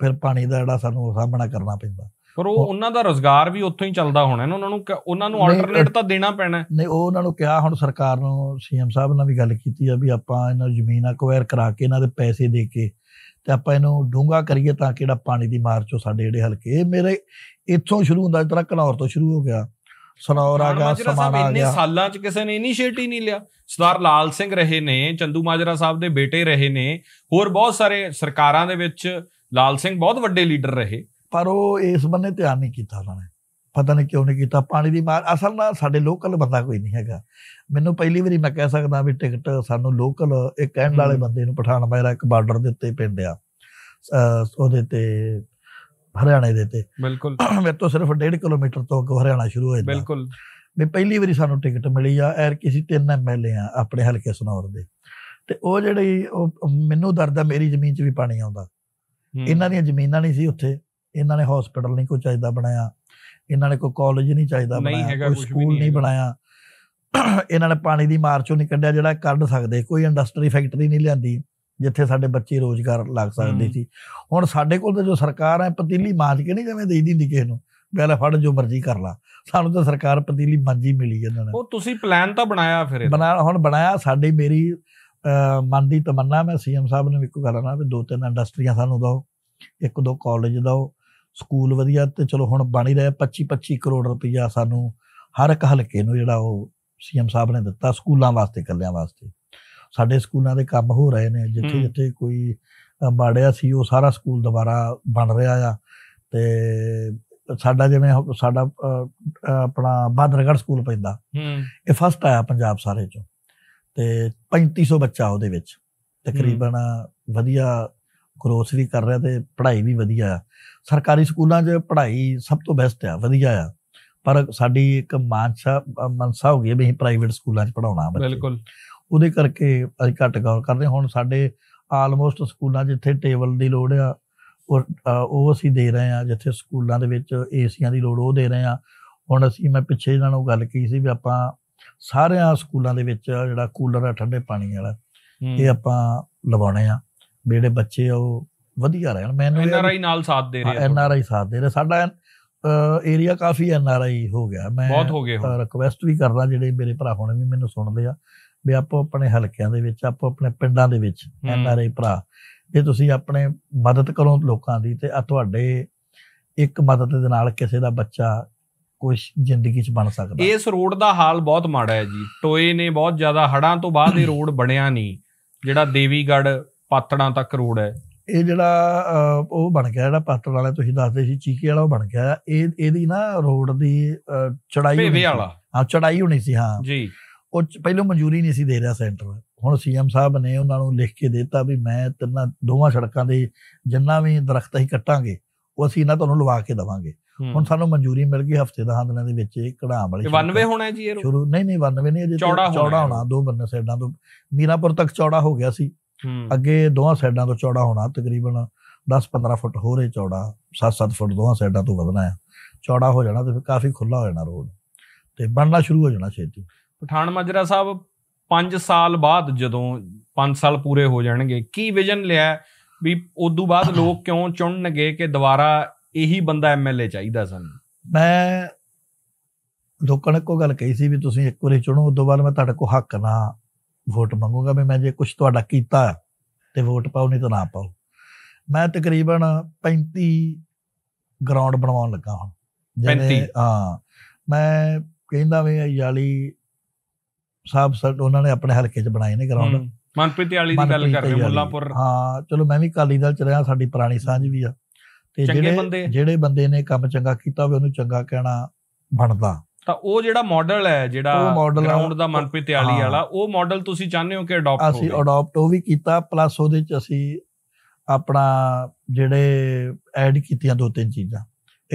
ਫਿਰ ਪਾਣੀ ਦਾ ਜਿਹੜਾ ਸਾਨੂੰ ਸਾਹਮਣਾ ਕਰਨਾ ਪੈਂਦਾ ਪਰ ਉਹ ਉਹਨਾਂ ਦਾ ਰੋਜ਼ਗਾਰ ਵੀ ਉੱਥੋਂ ਹੀ ਚੱਲਦਾ ਹੋਣਾ ਨਾ ਉਹਨਾਂ ਨੂੰ ਉਹਨਾਂ ਨੂੰ ਆਲਟਰਨੇਟ ਤਾਂ ਦੇਣਾ ਪੈਣਾ ਨਹੀਂ ਉਹ ਉਹਨਾਂ ਨੂੰ ਕਿਹਾ ਹੁਣ ਸਰਕਾਰ ਨੂੰ ਸੀਐਮ ਸਾਹਿਬ ਨਾਲ ਵੀ ਗੱਲ ਕੀਤੀ ਆ ਵੀ ਆਪਾਂ ਇਹਨਾਂ ਨੂੰ ਜ਼ਮੀਨ ਅਕਵਾਇਰ ਕਰਾ ਕੇ ਇਹਨਾਂ ਦੇ ਪੈਸੇ ਦੇ ਕੇ ਤੇ ਆਪਾਂ ਇਹਨੂੰ ਡੂੰਗਾ ਕਰੀਏ ਤਾਂ ਕਿ ਜਿਹੜਾ ਪਾਣੀ ਦੀ ਮਾਰ ਚੋਂ ਸਾਡੇ ਜਿਹੜੇ ਹਲਕੇ ਮੇਰੇ ਇੱਥੋਂ ਸ਼ੁਰੂ ਹੁੰਦਾ ਜਿਹੜਾ ਕਨੌਰ ਤੋਂ ਸ਼ੁਰੂ ਹੋ ਗਿਆ ਸਨੌਰ ਆ ਗਿਆ ਸਮਾਣਾ ਆ ਗਿਆ ਇੰਨੇ ਸਾਲਾਂ ਚ ਕਿਸੇ ਨੇ ਇਨੀਸ਼ੀਏਟਿਵ ਹੀ ਨਹੀਂ ਲਿਆ ਸਰਦਾਰ ਲਾਲ ਸਿੰਘ ਰਹੇ ਨੇ ਚੰਦੂ ਮਾਜਰਾ ਸਾਹਿਬ ਦੇ ਬੇਟੇ ਰਹੇ ਨੇ ਹੋਰ ਬਹੁਤ ਸਾਰੇ ਸਰਕਾਰਾਂ ਦੇ ਵਿੱਚ ਲਾਲ ਸਿੰਘ ਬਹੁਤ ਵੱਡੇ ਲੀਡਰ ਰਹੇ ਪਰ ਉਹ ਇਸ ਬੰਨੇ ਧਿਆਨ ਨਹੀਂ ਕੀਤਾ ਉਹਨਾਂ ਨੇ ਪਤਾ ਨਹੀਂ ਕਿਉਂ ਨਹੀਂ ਕੀਤਾ ਪਾਣੀ ਦੀ ਮਾਰ ਅਸਲ ਨਾਲ ਸਾਡੇ ਲੋਕਲ ਬੰਦਾ ਕੋਈ ਨਹੀਂ ਹੈਗਾ ਮੈਨੂੰ ਪਹਿਲੀ ਵਾਰੀ ਮੈਂ ਕਹਿ ਸਕਦਾ ਵੀ ਟਿਕਟ ਸਾਨੂੰ ਲੋਕਲ ਇੱਕ ਕਹਿਣ ਵਾਲੇ ਬੰਦੇ ਨੂੰ ਪਠਾਨ ਮੇਰਾ ਇੱਕ ਬਾਰਡਰ ਦੇ ਉੱਤੇ ਪਿੰਡ ਆ ਉਹਦੇ ਤੇ ਹਰਿਆਣੇ ਦੇ ਤੇ ਬਿਲਕੁਲ [clears throat] ਮੇਰੇ ਤੋਂ ਸਿਰਫ 1.5 ਕਿਲੋਮੀਟਰ ਤੋਂ ਹਰਿਆਣਾ ਸ਼ੁਰੂ ਹੋਇਆ ਬਿਲਕੁਲ ਮੈਂ ਪਹਿਲੀ ਵਾਰੀ ਸਾਨੂੰ ਟਿਕਟ ਮਿਲੀ ਆ ਐਰ ਕਿਸੇ ਤਿੰਨ ਐਮਐਲਏ ਆ ਆਪਣੇ ਹਲਕੇ ਸਨੌਰ ਦੇ ਤੇ ਉਹ ਜਿਹੜੀ ਉਹ ਮੈਨੂੰ ਦਰਦ ਆ ਮੇਰੀ ਜ਼ਮੀਨ 'ਚ ਵੀ ਪਾਣੀ ਆਉਂਦਾ ਇਹਨਾਂ ਦੀਆਂ ਜ਼ਮੀਨਾਂ ਨਹੀਂ ਸੀ ਉੱਥੇ ਇਹਨਾਂ ਨੇ ਹਸਪੀਟਲ ਨਹੀਂ ਕੋਈ ਚਾਹੀਦਾ ਬਣਾਇਆ ਇਹਨਾਂ ਨੇ ਕੋਈ ਕਾਲਜ ਨਹੀਂ ਚਾਹੀਦਾ ਬਣਾਇਆ ਕੋਈ ਸਕੂਲ ਨਹੀਂ ਬਣਾਇਆ [clears throat] ਇਹਨਾਂ ਨੇ ਪਾਣੀ ਦੀ ਮਾਰ ਚੋਂ ਨਹੀਂ ਕੱਢਿਆ ਜਿਹੜਾ ਕੱਢ ਸਕਦੇ ਕੋਈ ਇੰਡਸਟਰੀ ਫੈਕਟਰੀ ਨਹੀਂ ਲਿਆਂਦੀ ਜਿੱਥੇ ਸਾਡੇ ਬੱਚੇ ਰੋਜ਼ਗਾਰ ਲੱਗ ਸਕਦੇ ਸੀ ਹੁਣ ਸਾਡੇ ਕੋਲ ਤਾਂ ਜੋ ਸਰਕਾਰ ਹੈ ਪਤੀਲੀ ਮਾਜ ਕੇ ਨਹੀਂ ਜਿਵੇਂ ਦੇਈਦੀ ਦਿੰਦੀ ਕਿਸੇ ਨੂੰ ਬੈਲਾ ਫੜ ਜੋ ਮਰਜ਼ੀ ਕਰ ਲਾ ਸਾਨੂੰ ਤਾਂ ਸਰਕਾਰ ਪਤੀਲੀ ਮਾਜੀ ਮਿਲੀ ਇਹਨਾਂ ਨੇ ਉਹ ਤੁਸੀਂ ਪਲਾਨ ਤਾਂ ਬਣਾਇਆ ਫਿਰ ਬਣਾ ਹੁਣ ਬਣਾਇਆ ਸਾਡੀ ਮੇਰੀ ਮਨ ਦੀ ਤਮੰਨਾ ਮੈਂ ਸੀਐਮ ਸਾਹਿਬ ਨੂੰ ਇੱਕੋ ਗੱਲ ਨਾ ਵੀ ਦੋ ਤਿੰਨ ਇੰਡਸਟਰੀਆਂ ਸਾਨੂੰ ਦਿਓ ਇੱਕ ਦੋ ਕਾਲਜ ਦਿਓ ਸਕੂਲ ਵਧੀਆ ਤੇ ਚਲੋ ਹੁਣ ਬਣ ਹੀ ਰਿਹਾ 25 25 ਕਰੋੜ ਰੁਪਈਆ ਸਾਨੂੰ ਹਰ ਇੱਕ ਹਲਕੇ ਨੂੰ ਜਿਹੜਾ ਉਹ ਸੀਐਮ ਸਾਹਿਬ ਨੇ ਦਿੱਤਾ ਸਕੂਲਾਂ ਵਾਸਤੇ ਕੱਲਿਆਂ ਵਾਸਤੇ ਸਾਡੇ ਸਕੂਲਾਂ ਦੇ ਕੰਮ ਹੋ ਰਹੇ ਨੇ ਜਿੱਥੇ ਜਿੱਥੇ ਕੋਈ ਬਾੜਿਆ ਸੀ ਉਹ ਸਾਰਾ ਸਕੂਲ ਦੁਬਾਰਾ ਬਣ ਰਿਹਾ ਆ ਤੇ ਸਾਡਾ ਜਿਵੇਂ ਸਾਡਾ ਆਪਣਾ ਬਾਦਰਗੜ ਸਕੂਲ ਪੈਂਦਾ ਇਹ ਫਸਟ ਆਇਆ ਪੰਜਾਬ ਸਾਰੇ ਚੋਂ ਤੇ 3500 ਬੱਚਾ ਉਹਦੇ ਵਿੱਚ ਤਕਰੀਬਨ ਵਧੀਆ ਗਰੋਥ ਵੀ ਕਰ ਰਿਹਾ ਤੇ ਪੜ੍ਹਾਈ ਵੀ ਵਧੀਆ ਆ ਸਰਕਾਰੀ ਸਕੂਲਾਂ 'ਚ ਪੜ੍ਹਾਈ ਸਭ ਤੋਂ ਬੈਸਟ ਆ ਵਧੀਆ ਆ ਪਰ ਸਾਡੀ ਇੱਕ ਮਾਨਸਾ ਮਨਸਾ ਹੋ ਗਈ ਵੀ ਪ੍ਰਾਈਵੇਟ ਸਕੂਲਾਂ 'ਚ ਪੜਾਉਣਾ ਬਿਲਕੁਲ ਉਹਦੇ ਕਰਕੇ ਅੱਜ ਘੱਟ ਗੌਰ ਕਰਦੇ ਹੁਣ ਸਾਡੇ ਆਲਮੋਸਟ ਸਕੂਲਾਂ ਜਿੱਥੇ ਟੇਬਲ ਦੀ ਲੋੜ ਆ ਉਹ ਅਸੀਂ ਦੇ ਰਹੇ ਆ ਜਿੱਥੇ ਸਕੂਲਾਂ ਦੇ ਵਿੱਚ ਏਸੀਆਂ ਦੀ ਲੋੜ ਉਹ ਦੇ ਰਹੇ ਆ ਹੁਣ ਅਸੀਂ ਮੈਂ ਪਿੱਛੇ ਇਹਨਾਂ ਨੂੰ ਗੱਲ ਕੀਤੀ ਸੀ ਵੀ ਆਪਾਂ ਸਾਰਿਆਂ ਸਕੂਲਾਂ ਦੇ ਵਿੱਚ ਜਿਹੜਾ ਕੂਲਰ ਆ ਠੰਡੇ ਪਾਣੀ ਵਾਲਾ ਇਹ ਆਪਾਂ ਲਵਾਉਣੇ ਆ ਜਿਹੜੇ ਬੱਚੇ ਉਹ ਵਧੀਆ ਰਹਿਣ ਮੈਨੂੰ ਐਨ ਆਰ ਆਈ ਨਾਲ ਸਾਥ ਦੇ ਰਿਹਾ ਐਨ ਆਰ ਆਈ ਸਾਥ ਦੇ ਰਿਹਾ ਸਾਡਾ area coffee N R I ਹੋ ਗਿਆ ਮੈਂ ਬਹੁਤ ਹੋ ਗਏ ਹੋ ਰਿਕਵੈਸਟ ਵੀ ਕਰਦਾ ਜਿਹੜੇ ਮੇਰੇ ਭਰਾ ਹੁਣ ਵੀ ਮੈਨੂੰ ਸੁਣਦੇ ਆ ਵੀ ਆਪੋ ਆਪਣੇ ਹਲਕਿਆਂ ਦੇ ਵਿੱਚ ਆਪੋ ਆਪਣੇ ਪਿੰਡਾਂ ਦੇ ਵਿੱਚ ਐਨ ਆਰ ਆਈ ਭਰਾ ਜੇ ਤੁਸੀਂ ਆਪਣੇ ਮਦਦ ਕਰੋ ਲੋਕਾਂ ਦੀ ਤੇ ਆ ਤੁਹਾਡੇ ਇੱਕ ਮਦਦ ਦੇ ਨਾਲ ਕਿਸੇ ਦਾ ਬੱਚਾ ਕੁਝ ਜ਼ਿੰਦਗੀ 'ਚ ਬਣ ਸਕਦਾ ਇਸ ਰੋਡ ਦਾ ਹਾਲ ਬਹੁਤ ਮਾੜਾ ਹੈ ਜੀ ਟੋਏ ਨੇ ਬਹੁਤ ਜ਼ਿਆਦਾ ਹੜਾਂ ਤੋਂ ਬਾਅਦ ਇਹ [coughs] ਰੋਡ ਬਣਿਆ ਨਹੀਂ ਜਿਹੜਾ ਦੇਵੀਗੜ ਪਾਤੜਾਂ ਤੱਕ ਰੋਡ ਹੈ ਇਹ ਜਿਹੜਾ ਉਹ ਬਣ ਗਿਆ ਜਿਹੜਾ ਪਾਤਲ ਵਾਲਾ ਤੁਸੀਂ ਦੱਸਦੇ ਸੀ ਚੀਕੇ ਵਾਲਾ ਉਹ ਬਣ ਗਿਆ ਇਹ ਇਹਦੀ ਨਾ ਰੋਡ ਦੀ ਚੜਾਈ ਹੋਣੀ ਸੀ ਹਾਂ ਚੜਾਈ ਹੋਣੀ ਸੀ ਹਾਂ ਜੀ ਉਹ ਪਹਿਲਾਂ ਮਨਜ਼ੂਰੀ ਨਹੀਂ ਸੀ ਦੇ ਰਿਹਾ ਸੈਂਟਰ ਹੁਣ ਸੀਐਮ ਸਾਹਿਬ ਨੇ ਉਹਨਾਂ ਨੂੰ ਲਿਖ ਕੇ ਦਿੱਤਾ ਵੀ ਮੈਂ ਤਿੰਨਾਂ ਦੋਵਾਂ ਸੜਕਾਂ ਦੇ ਜਿੰਨਾ ਵੀ ਦਰਖਤ ਅਸੀਂ ਕੱਟਾਂਗੇ ਉਹ ਅਸੀਂ ਨਾ ਤੁਹਾਨੂੰ ਲਵਾ ਕੇ ਦਵਾਂਗੇ ਹੁਣ ਸਾਨੂੰ ਮਨਜ਼ੂਰੀ ਮਿਲ ਗਈ ਹਫਤੇ ਦਾ ਹੰਦਨਾ ਦੇ ਵਿੱਚ ਇਹ ਕਢਾਮ ਵਾਲੀ 92 ਹੋਣਾ ਜੀ ਇਹ ਸ਼ੁਰੂ ਨਹੀਂ ਨਹੀਂ 92 ਨਹੀਂ ਅਜੇ ਚੌੜਾ ਹੋਣਾ ਦੋ ਬੰਨੇ ਸਾਈਡਾਂ ਤੋਂ ਮੀਰਾਪੁਰ ਤੱਕ ਚੌੜਾ ਹੋ ਗਿਆ ਸੀ ਅੱਗੇ ਦੋਹਾਂ ਸਾਈਡਾਂ ਤੋਂ ਚੌੜਾ ਹੋਣਾ ਤਕਰੀਬਨ 10-15 ਫੁੱਟ ਹੋਰ ਰੇ ਚੌੜਾ 7-7 ਫੁੱਟ ਦੋਹਾਂ ਸਾਈਡਾਂ ਤੋਂ ਵਧਣਾ ਹੈ ਚੌੜਾ ਹੋ ਜਾਣਾ ਤੇ ਫਿਰ ਕਾਫੀ ਖੁੱਲਾ ਹੋ ਜਾਣਾ ਰੋਡ ਤੇ ਬਣਨਾ ਸ਼ੁਰੂ ਹੋ ਜਾਣਾ ਛੇਤੀ ਪਠਾਨ ਮਾਜਰਾ ਸਾਹਿਬ 5 ਸਾਲ ਬਾਅਦ ਜਦੋਂ 5 ਸਾਲ ਪੂਰੇ ਹੋ ਜਾਣਗੇ ਕੀ ਵਿਜ਼ਨ ਲਿਆ ਵੀ ਉਦੋਂ ਬਾਅਦ ਲੋਕ [coughs] ਕਿਉਂ ਚੁਣਨਗੇ ਕਿ ਦੁਬਾਰਾ ਇਹੀ ਬੰਦਾ ਐਮਐਲਏ ਚਾਹੀਦਾ ਸਾਨੂੰ ਮੈਂ ਲੋਕਾਂ ਨੇ ਕੋ ਗੱਲ ਕਹੀ ਸੀ ਵੀ ਤੁਸੀਂ ਇੱਕ ਵਾਰੀ ਚੁਣੋ ਉਦੋਂ ਬਾਅਦ ਮੈਂ ਤੁਹਾਡੇ ਕੋ ਹੱਕ ਨਾ ਵੋਟ ਮੰਗੂਗਾ ਵੀ ਮੈਂ ਜੇ ਕੁਝ ਤੁਹਾਡਾ ਕੀਤਾ ਤੇ ਵੋਟ ਪਾਓ ਨਹੀਂ ਤਾਂ ਨਾ ਪਾਓ ਮੈਂ ਤਕਰੀਬਨ 35 ਗਰਾਊਂਡ ਬਣਾਉਣ ਲੱਗਾ ਹਾਂ 35 ਹਾਂ ਮੈਂ ਕਹਿੰਦਾ ਵੀ ਯਾਲੀ ਸਾਹਿਬ ਸਰ ਉਹਨਾਂ ਨੇ ਆਪਣੇ ਹਲਕੇ 'ਚ ਬਣਾਏ ਨੇ ਗਰਾਊਂਡ ਮਨਪ੍ਰੀਤ ਯਾਲੀ ਦੀ ਗੱਲ ਕਰ ਰਹੇ ਮੁੱਲਾਪੁਰ ਹਾਂ ਚਲੋ ਮੈਂ ਵੀ ਕਾਲੀ ਦਲ ਚ ਰਿਹਾ ਸਾਡੀ ਪੁਰਾਣੀ ਸਾਂਝ ਵੀ ਆ ਤੇ ਜਿਹੜੇ ਜਿਹੜੇ ਬੰਦੇ ਨੇ ਕੰਮ ਚੰਗਾ ਕੀਤਾ ਹੋਵੇ ਉਹਨੂੰ ਚੰਗਾ ਕਹਿਣਾ ਬਣਦਾ ਤਾਂ ਉਹ ਜਿਹੜਾ ਮਾਡਲ ਹੈ ਜਿਹੜਾ ਗਰਾਊਂਡ ਦਾ ਮਨਪ੍ਰੀਤ ਵਾਲੀ ਵਾਲਾ ਉਹ ਮਾਡਲ ਤੁਸੀਂ ਚਾਹੁੰਦੇ ਹੋ ਕਿ ਅਡਾਪਟ ਹੋਵੇ ਅਸੀਂ ਅਡਾਪਟ ਉਹ ਵੀ ਕੀਤਾ ਪਲੱਸ ਉਹਦੇ ਚ ਅਸੀਂ ਆਪਣਾ ਜਿਹੜੇ ਐਡ ਕੀਤੀਆਂ ਦੋ ਤਿੰਨ ਚੀਜ਼ਾਂ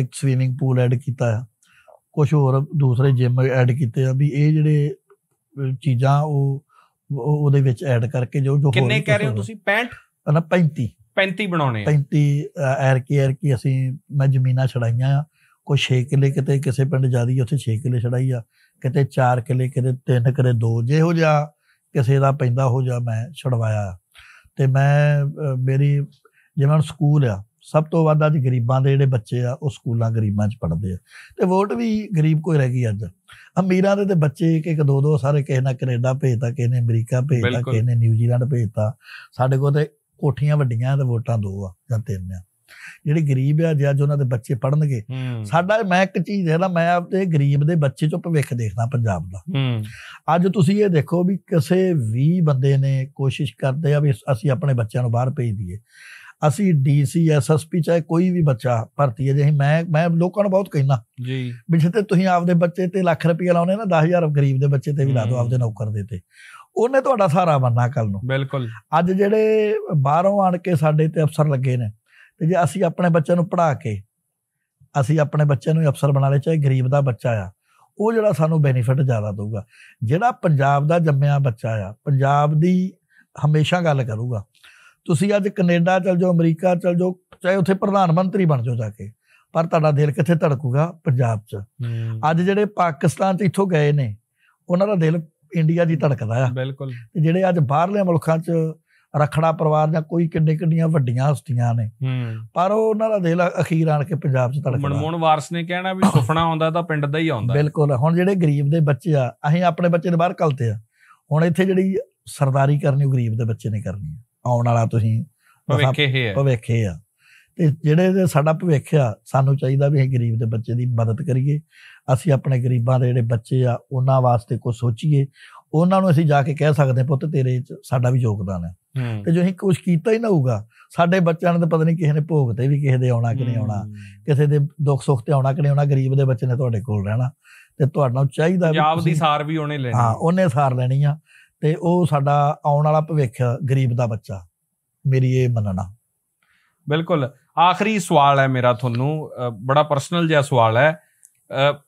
ਇੱਕ ਸਵੀਮਿੰਗ ਪੂਲ ਐਡ ਕੀਤਾ ਹੈ ਕੁਝ ਹੋਰ ਦੂਸਰੇ ਜਿਮ ਐਡ ਕੀਤੇ ਆ ਵੀ ਇਹ ਜਿਹੜੇ ਚੀਜ਼ਾਂ ਉਹ ਉਹਦੇ ਵਿੱਚ ਐਡ ਕਰਕੇ ਜੋ ਜੋ ਕਿੰਨੇ ਕਹਿ ਰਹੇ ਹੋ ਤੁਸੀਂ 65 ਨਾ 35 35 ਬਣਾਉਣੇ 35 ਐਰ ਕੇਅਰ ਕੀ ਅਸੀਂ ਮੈਂ ਜ਼ਮੀਨਾਂ ਛੜਾਈਆਂ ਆ ਕੋਈ 6 ਕਿਲੇ ਕਿਤੇ ਕਿਸੇ ਪਿੰਡ ਜਾਦੀ ਉੱਥੇ 6 ਕਿਲੇ ਛੜਾਈ ਆ ਕਿਤੇ 4 ਕਿਲੇ ਕਿਤੇ 3 ਕਿਲੇ 2 ਹੋ ਜਾ ਕਿਸੇ ਦਾ ਪੈਂਦਾ ਹੋ ਜਾ ਮੈਂ ਛੜਵਾਇਆ ਤੇ ਮੈਂ ਮੇਰੀ ਜਿਵੇਂ ਸਕੂਲ ਆ ਸਭ ਤੋਂ ਵੱਧ ਅੱਜ ਗਰੀਬਾਂ ਦੇ ਜਿਹੜੇ ਬੱਚੇ ਆ ਉਹ ਸਕੂਲਾਂ ਗਰੀਬਾਂ 'ਚ ਪੜਦੇ ਆ ਤੇ ਵੋਟ ਵੀ ਗਰੀਬ ਕੋਈ ਰਹਿ ਗਈ ਅੱਜ ਅਮੀਰਾਂ ਦੇ ਤੇ ਬੱਚੇ ਇੱਕ ਇੱਕ ਦੋ ਦੋ ਸਾਰੇ ਕਿਸੇ ਨਾ ਕੈਨੇਡਾ ਭੇਜਤਾ ਕਿਸੇ ਨੇ ਅਮਰੀਕਾ ਭੇਜਤਾ ਕਿਸੇ ਨੇ ਨਿਊਜ਼ੀਲੈਂਡ ਭੇਜਤਾ ਸਾਡੇ ਕੋਲ ਤੇ ਕੋਠੀਆਂ ਵੱਡੀਆਂ ਤੇ ਵੋਟਾਂ ਦੋ ਆ ਜਾਂ ਤਿੰਨ ਆ ਜਿਹੜੇ ਗਰੀਬ ਆ ਜੇ ਜੋ ਉਹਨਾਂ ਦੇ ਬੱਚੇ ਪੜਨਗੇ ਸਾਡਾ ਮੈਂ ਇੱਕ ਚੀਜ਼ ਹੈ ਨਾ ਮੈਂ ਆਪਣੇ ਗਰੀਬ ਦੇ ਬੱਚੇ ਚੋਂ ਭਵਿੱਖ ਦੇਖਦਾ ਪੰਜਾਬ ਦਾ ਅੱਜ ਤੁਸੀਂ ਇਹ ਦੇਖੋ ਵੀ ਕਿਸੇ ਵੀ ਬੰਦੇ ਨੇ ਕੋਸ਼ਿਸ਼ ਕਰਦੇ ਆ ਵੀ ਅਸੀਂ ਆਪਣੇ ਬੱਚਿਆਂ ਨੂੰ ਬਾਹਰ ਭੇਜ ਦਈਏ ਅਸੀਂ ਡੀਸੀ ਐਸਐਸਪੀ ਚਾਹੇ ਕੋਈ ਵੀ ਬੱਚਾ ਭਰਤੀ ਹੈ ਜੇ ਮੈਂ ਮੈਂ ਲੋਕਾਂ ਨੂੰ ਬਹੁਤ ਕਹਿਣਾ ਜੀ ਵੀ ਜਿੱਤੇ ਤੁਸੀਂ ਆਪਦੇ ਬੱਚੇ ਤੇ ਲੱਖ ਰੁਪਏ ਲਾਉਨੇ ਨਾ 10000 ਗਰੀਬ ਦੇ ਬੱਚੇ ਤੇ ਵੀ ਲਾ ਦਿਓ ਆਪਦੇ ਨੌਕਰ ਦੇ ਤੇ ਉਹਨੇ ਤੁਹਾਡਾ ਸਾਰਾ ਬੰਨਾ ਕੱਲ ਨੂੰ ਬਿਲਕੁਲ ਅੱਜ ਜਿਹੜੇ ਬਾਹਰੋਂ ਆਣ ਕੇ ਸਾਡੇ ਤੇ ਅਫਸਰ ਲੱਗੇ ਨੇ ਤੇ ਜੇ ਅਸੀਂ ਆਪਣੇ ਬੱਚਿਆਂ ਨੂੰ ਪੜ੍ਹਾ ਕੇ ਅਸੀਂ ਆਪਣੇ ਬੱਚਿਆਂ ਨੂੰ ਅਫਸਰ ਬਣਾ ਲੈ ਚਾਹੇ ਗਰੀਬ ਦਾ ਬੱਚਾ ਆ ਉਹ ਜਿਹੜਾ ਸਾਨੂੰ ਬੈਨੀਫਿਟ ਜ਼ਿਆਦਾ ਦੇਊਗਾ ਜਿਹੜਾ ਪੰਜਾਬ ਦਾ ਜੰਮਿਆ ਬੱਚਾ ਆ ਪੰਜਾਬ ਦੀ ਹਮੇਸ਼ਾ ਗੱਲ ਕਰੂਗਾ ਤੁਸੀਂ ਅੱਜ ਕੈਨੇਡਾ ਚਲ ਜਾਓ ਅਮਰੀਕਾ ਚਲ ਜਾਓ ਚਾਹੇ ਉੱਥੇ ਪ੍ਰਧਾਨ ਮੰਤਰੀ ਬਣ ਜਾਓ ਜਾ ਕੇ ਪਰ ਤੁਹਾਡਾ ਦਿਲ ਕਿੱਥੇ ਧੜਕੂਗਾ ਪੰਜਾਬ 'ਚ ਅੱਜ ਜਿਹੜੇ ਪਾਕਿਸਤਾਨ 'ਚ ਇੱਥੋਂ ਗਏ ਨੇ ਉਹਨਾਂ ਦਾ ਦਿਲ ਇੰਡੀਆ ਦੀ ਧੜਕਦਾ ਆ ਬਿਲਕੁਲ ਜਿਹੜੇ ਅੱਜ ਬਾਹਰਲੇ ਮੁਲਕਾਂ 'ਚ ਰਖੜਾ ਪਰਿਵਾਰ ਜਾਂ ਕੋਈ ਕਿੰਨੇ ਕਿੰਨੀਆਂ ਵੱਡੀਆਂ ਹਸਤੀਆਂ ਨੇ ਪਰ ਉਹ ਉਹਨਾਂ ਦਾ ਦੇਖ ਲਾ ਅਖੀਰ ਆਣ ਕੇ ਪੰਜਾਬ 'ਚ ਤੜਕਦਾ ਮਨਮੋਹਨ ਵਾਰਸ ਨੇ ਕਹਿਣਾ ਵੀ ਸੁਪਨਾ ਆਉਂਦਾ ਤਾਂ ਪਿੰਡ ਦਾ ਹੀ ਆਉਂਦਾ ਬਿਲਕੁਲ ਹੁਣ ਜਿਹੜੇ ਗਰੀਬ ਦੇ ਬੱਚੇ ਆ ਅਸੀਂ ਆਪਣੇ ਬੱਚੇ ਦੇ ਬਾਹਰ ਕਲਤੇ ਆ ਹੁਣ ਇੱਥੇ ਜਿਹੜੀ ਸਰਦਾਰੀ ਕਰਨੀ ਉਹ ਗਰੀਬ ਦੇ ਬੱਚੇ ਨੇ ਕਰਨੀ ਆਉਣ ਵਾਲਾ ਤੁਸੀਂ ਭਵੇਖੇ ਹੈ ਭਵੇਖੇ ਆ ਤੇ ਜਿਹੜੇ ਸਾਡਾ ਭਵਿੱਖ ਆ ਸਾਨੂੰ ਚਾਹੀਦਾ ਵੀ ਇਹ ਗਰੀਬ ਦੇ ਬੱਚੇ ਦੀ ਮਦਦ ਕਰੀਏ ਅਸੀਂ ਆਪਣੇ ਗਰੀਬਾਂ ਦੇ ਜਿਹੜੇ ਬੱਚੇ ਆ ਉਹਨਾਂ ਵਾਸਤੇ ਕੁਝ ਸੋਚੀਏ ਉਹਨਾਂ ਨੂੰ ਅਸੀਂ ਜਾ ਕੇ ਕਹਿ ਸਕਦੇ ਪੁੱਤ ਤੇਰੇ 'ਚ ਸਾਡਾ ਵੀ ਯੋਗਦਾਨ ਹੈ ਤੇ ਜੋ ਅਸੀਂ ਕੁਝ ਕੀਤਾ ਹੀ ਨਾ ਹੋਊਗਾ ਸਾਡੇ ਬੱਚਿਆਂ ਨੇ ਤਾਂ ਪਤਾ ਨਹੀਂ ਕਿਸੇ ਨੇ ਭੋਗ ਤੇ ਵੀ ਕਿਸੇ ਦੇ ਆਉਣਾ ਕਿ ਨਹੀਂ ਆਉਣਾ ਕਿਸੇ ਦੇ ਦੁੱਖ ਸੁੱਖ ਤੇ ਆਉਣਾ ਕਿ ਨਹੀਂ ਆਉਣਾ ਗਰੀਬ ਦੇ ਬੱਚੇ ਨੇ ਤੁਹਾਡੇ ਕੋਲ ਰਹਿਣਾ ਤੇ ਤੁਹਾਨੂੰ ਚਾਹੀਦਾ ਵੀ ਆਪ ਦੀ ਸਾਰ ਵੀ ਉਹਨੇ ਲੈਣੀ ਹਾਂ ਉਹਨੇ ਸਾਰ ਲੈਣੀ ਆ ਤੇ ਉਹ ਸਾਡਾ ਆਉਣ ਵਾਲਾ ਭਵਿੱਖ ਗਰੀਬ ਦਾ ਬੱਚਾ ਮੇਰੀ ਇਹ ਮੰਨਣਾ ਬਿਲਕੁਲ ਆਖਰੀ ਸਵਾਲ ਹੈ ਮੇਰਾ ਤੁਹਾਨੂੰ ਬੜਾ ਪਰਸਨਲ ਜਿਹਾ ਸਵਾਲ ਹੈ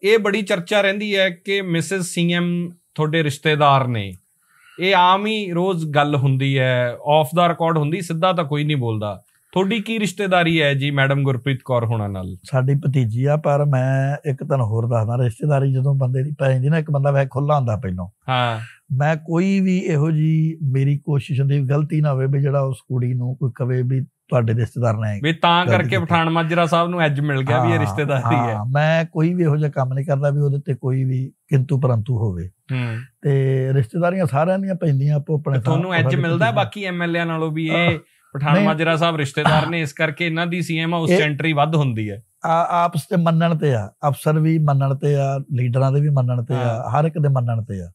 ਇਹ ਬੜੀ ਚਰਚਾ ਰਹਿੰਦੀ ਹੈ ਕਿ ਮਿਸਿਸ ਸੀਐਮ ਤੁਹਾਡੇ ਰਿਸ਼ਤੇਦਾਰ ਨੇ ਇਹ ਆਮ ਹੀ ਰੋਜ਼ ਗੱਲ ਹੁੰਦੀ ਹੈ ਆਫ ਦਾ ਰਿਕਾਰਡ ਹੁੰਦੀ ਸਿੱਧਾ ਤਾਂ ਕੋਈ ਨਹੀਂ ਬੋਲਦਾ ਤੁਹਾਡੀ ਕੀ ਰਿਸ਼ਤੇਦਾਰੀ ਹੈ ਜੀ ਮੈਡਮ ਗੁਰਪ੍ਰੀਤ ਕੌਰ ਹੋਣਾ ਨਾਲ ਸਾਡੀ ਭਤੀਜੀ ਆ ਪਰ ਮੈਂ ਇੱਕ ਤਨ ਹੋਰ ਦੱਸਦਾ ਰਿਸ਼ਤੇਦਾਰੀ ਜਦੋਂ ਬੰਦੇ ਦੀ ਪੈ ਜਾਂਦੀ ਨਾ ਇੱਕ ਬੰਦਾ ਵੈ ਖੁੱਲਾ ਹੁੰਦਾ ਪਹਿਲਾਂ ਹਾਂ ਮੈਂ ਕੋਈ ਵੀ ਇਹੋ ਜੀ ਮੇਰੀ ਕੋਸ਼ਿਸ਼ ਹੁੰਦੀ ਗਲਤੀ ਨਾ ਹੋਵੇ ਵੀ ਜਿਹੜਾ ਉਸ ਕੁੜੀ ਨੂੰ ਕੋਈ ਕਵੇ ਵੀ ਤੁਹਾਡੇ ਰਿਸ਼ਤੇਦਾਰ ਨੇ ਵੀ ਤਾਂ ਕਰਕੇ ਪਠਾਨ ਮਾਜਰਾ ਸਾਹਿਬ ਨੂੰ ਐਜ ਮਿਲ ਗਿਆ ਵੀ ਇਹ ਰਿਸ਼ਤੇਦਾਰੀ ਹੈ ਮੈਂ ਕੋਈ ਵੀ ਇਹੋ ਜਿਹਾ ਕੰਮ ਨਹੀਂ ਕਰਦਾ ਵੀ ਉਹਦੇ ਤੇ ਕੋਈ ਵੀ ਕਿੰਤੂ ਪਰੰਤੂ ਹੋਵੇ ਤੇ ਰਿਸ਼ਤੇਦਾਰੀਆਂ ਸਾਰਿਆਂ ਦੀਆਂ ਪੈਂਦੀਆਂ ਆਪੋ ਆਪਣੇ ਤੁਹਾਨੂੰ ਐਜ ਮਿਲਦਾ ਬਾਕੀ ਐਮਐਲਏ ਨਾਲੋਂ ਵੀ ਇਹ ਪਠਾਨ ਮਾਜਰਾ ਸਾਹਿਬ ਰਿਸ਼ਤੇਦਾਰ ਨੇ ਇਸ ਕਰਕੇ ਇਹਨਾਂ ਦੀ ਸੀਐਮ ਉਸ ਸੈਂਟਰੀ ਵੱਧ ਹੁੰਦੀ ਹੈ ਆ ਆਪਸ ਤੇ ਮੰਨਣ ਤੇ ਆ ਅਫਸਰ ਵੀ ਮੰਨਣ ਤੇ ਆ ਲੀਡਰਾਂ ਦੇ ਵੀ ਮੰਨਣ ਤੇ ਆ ਹਰ ਇੱਕ ਦੇ ਮੰਨਣ ਤੇ ਆ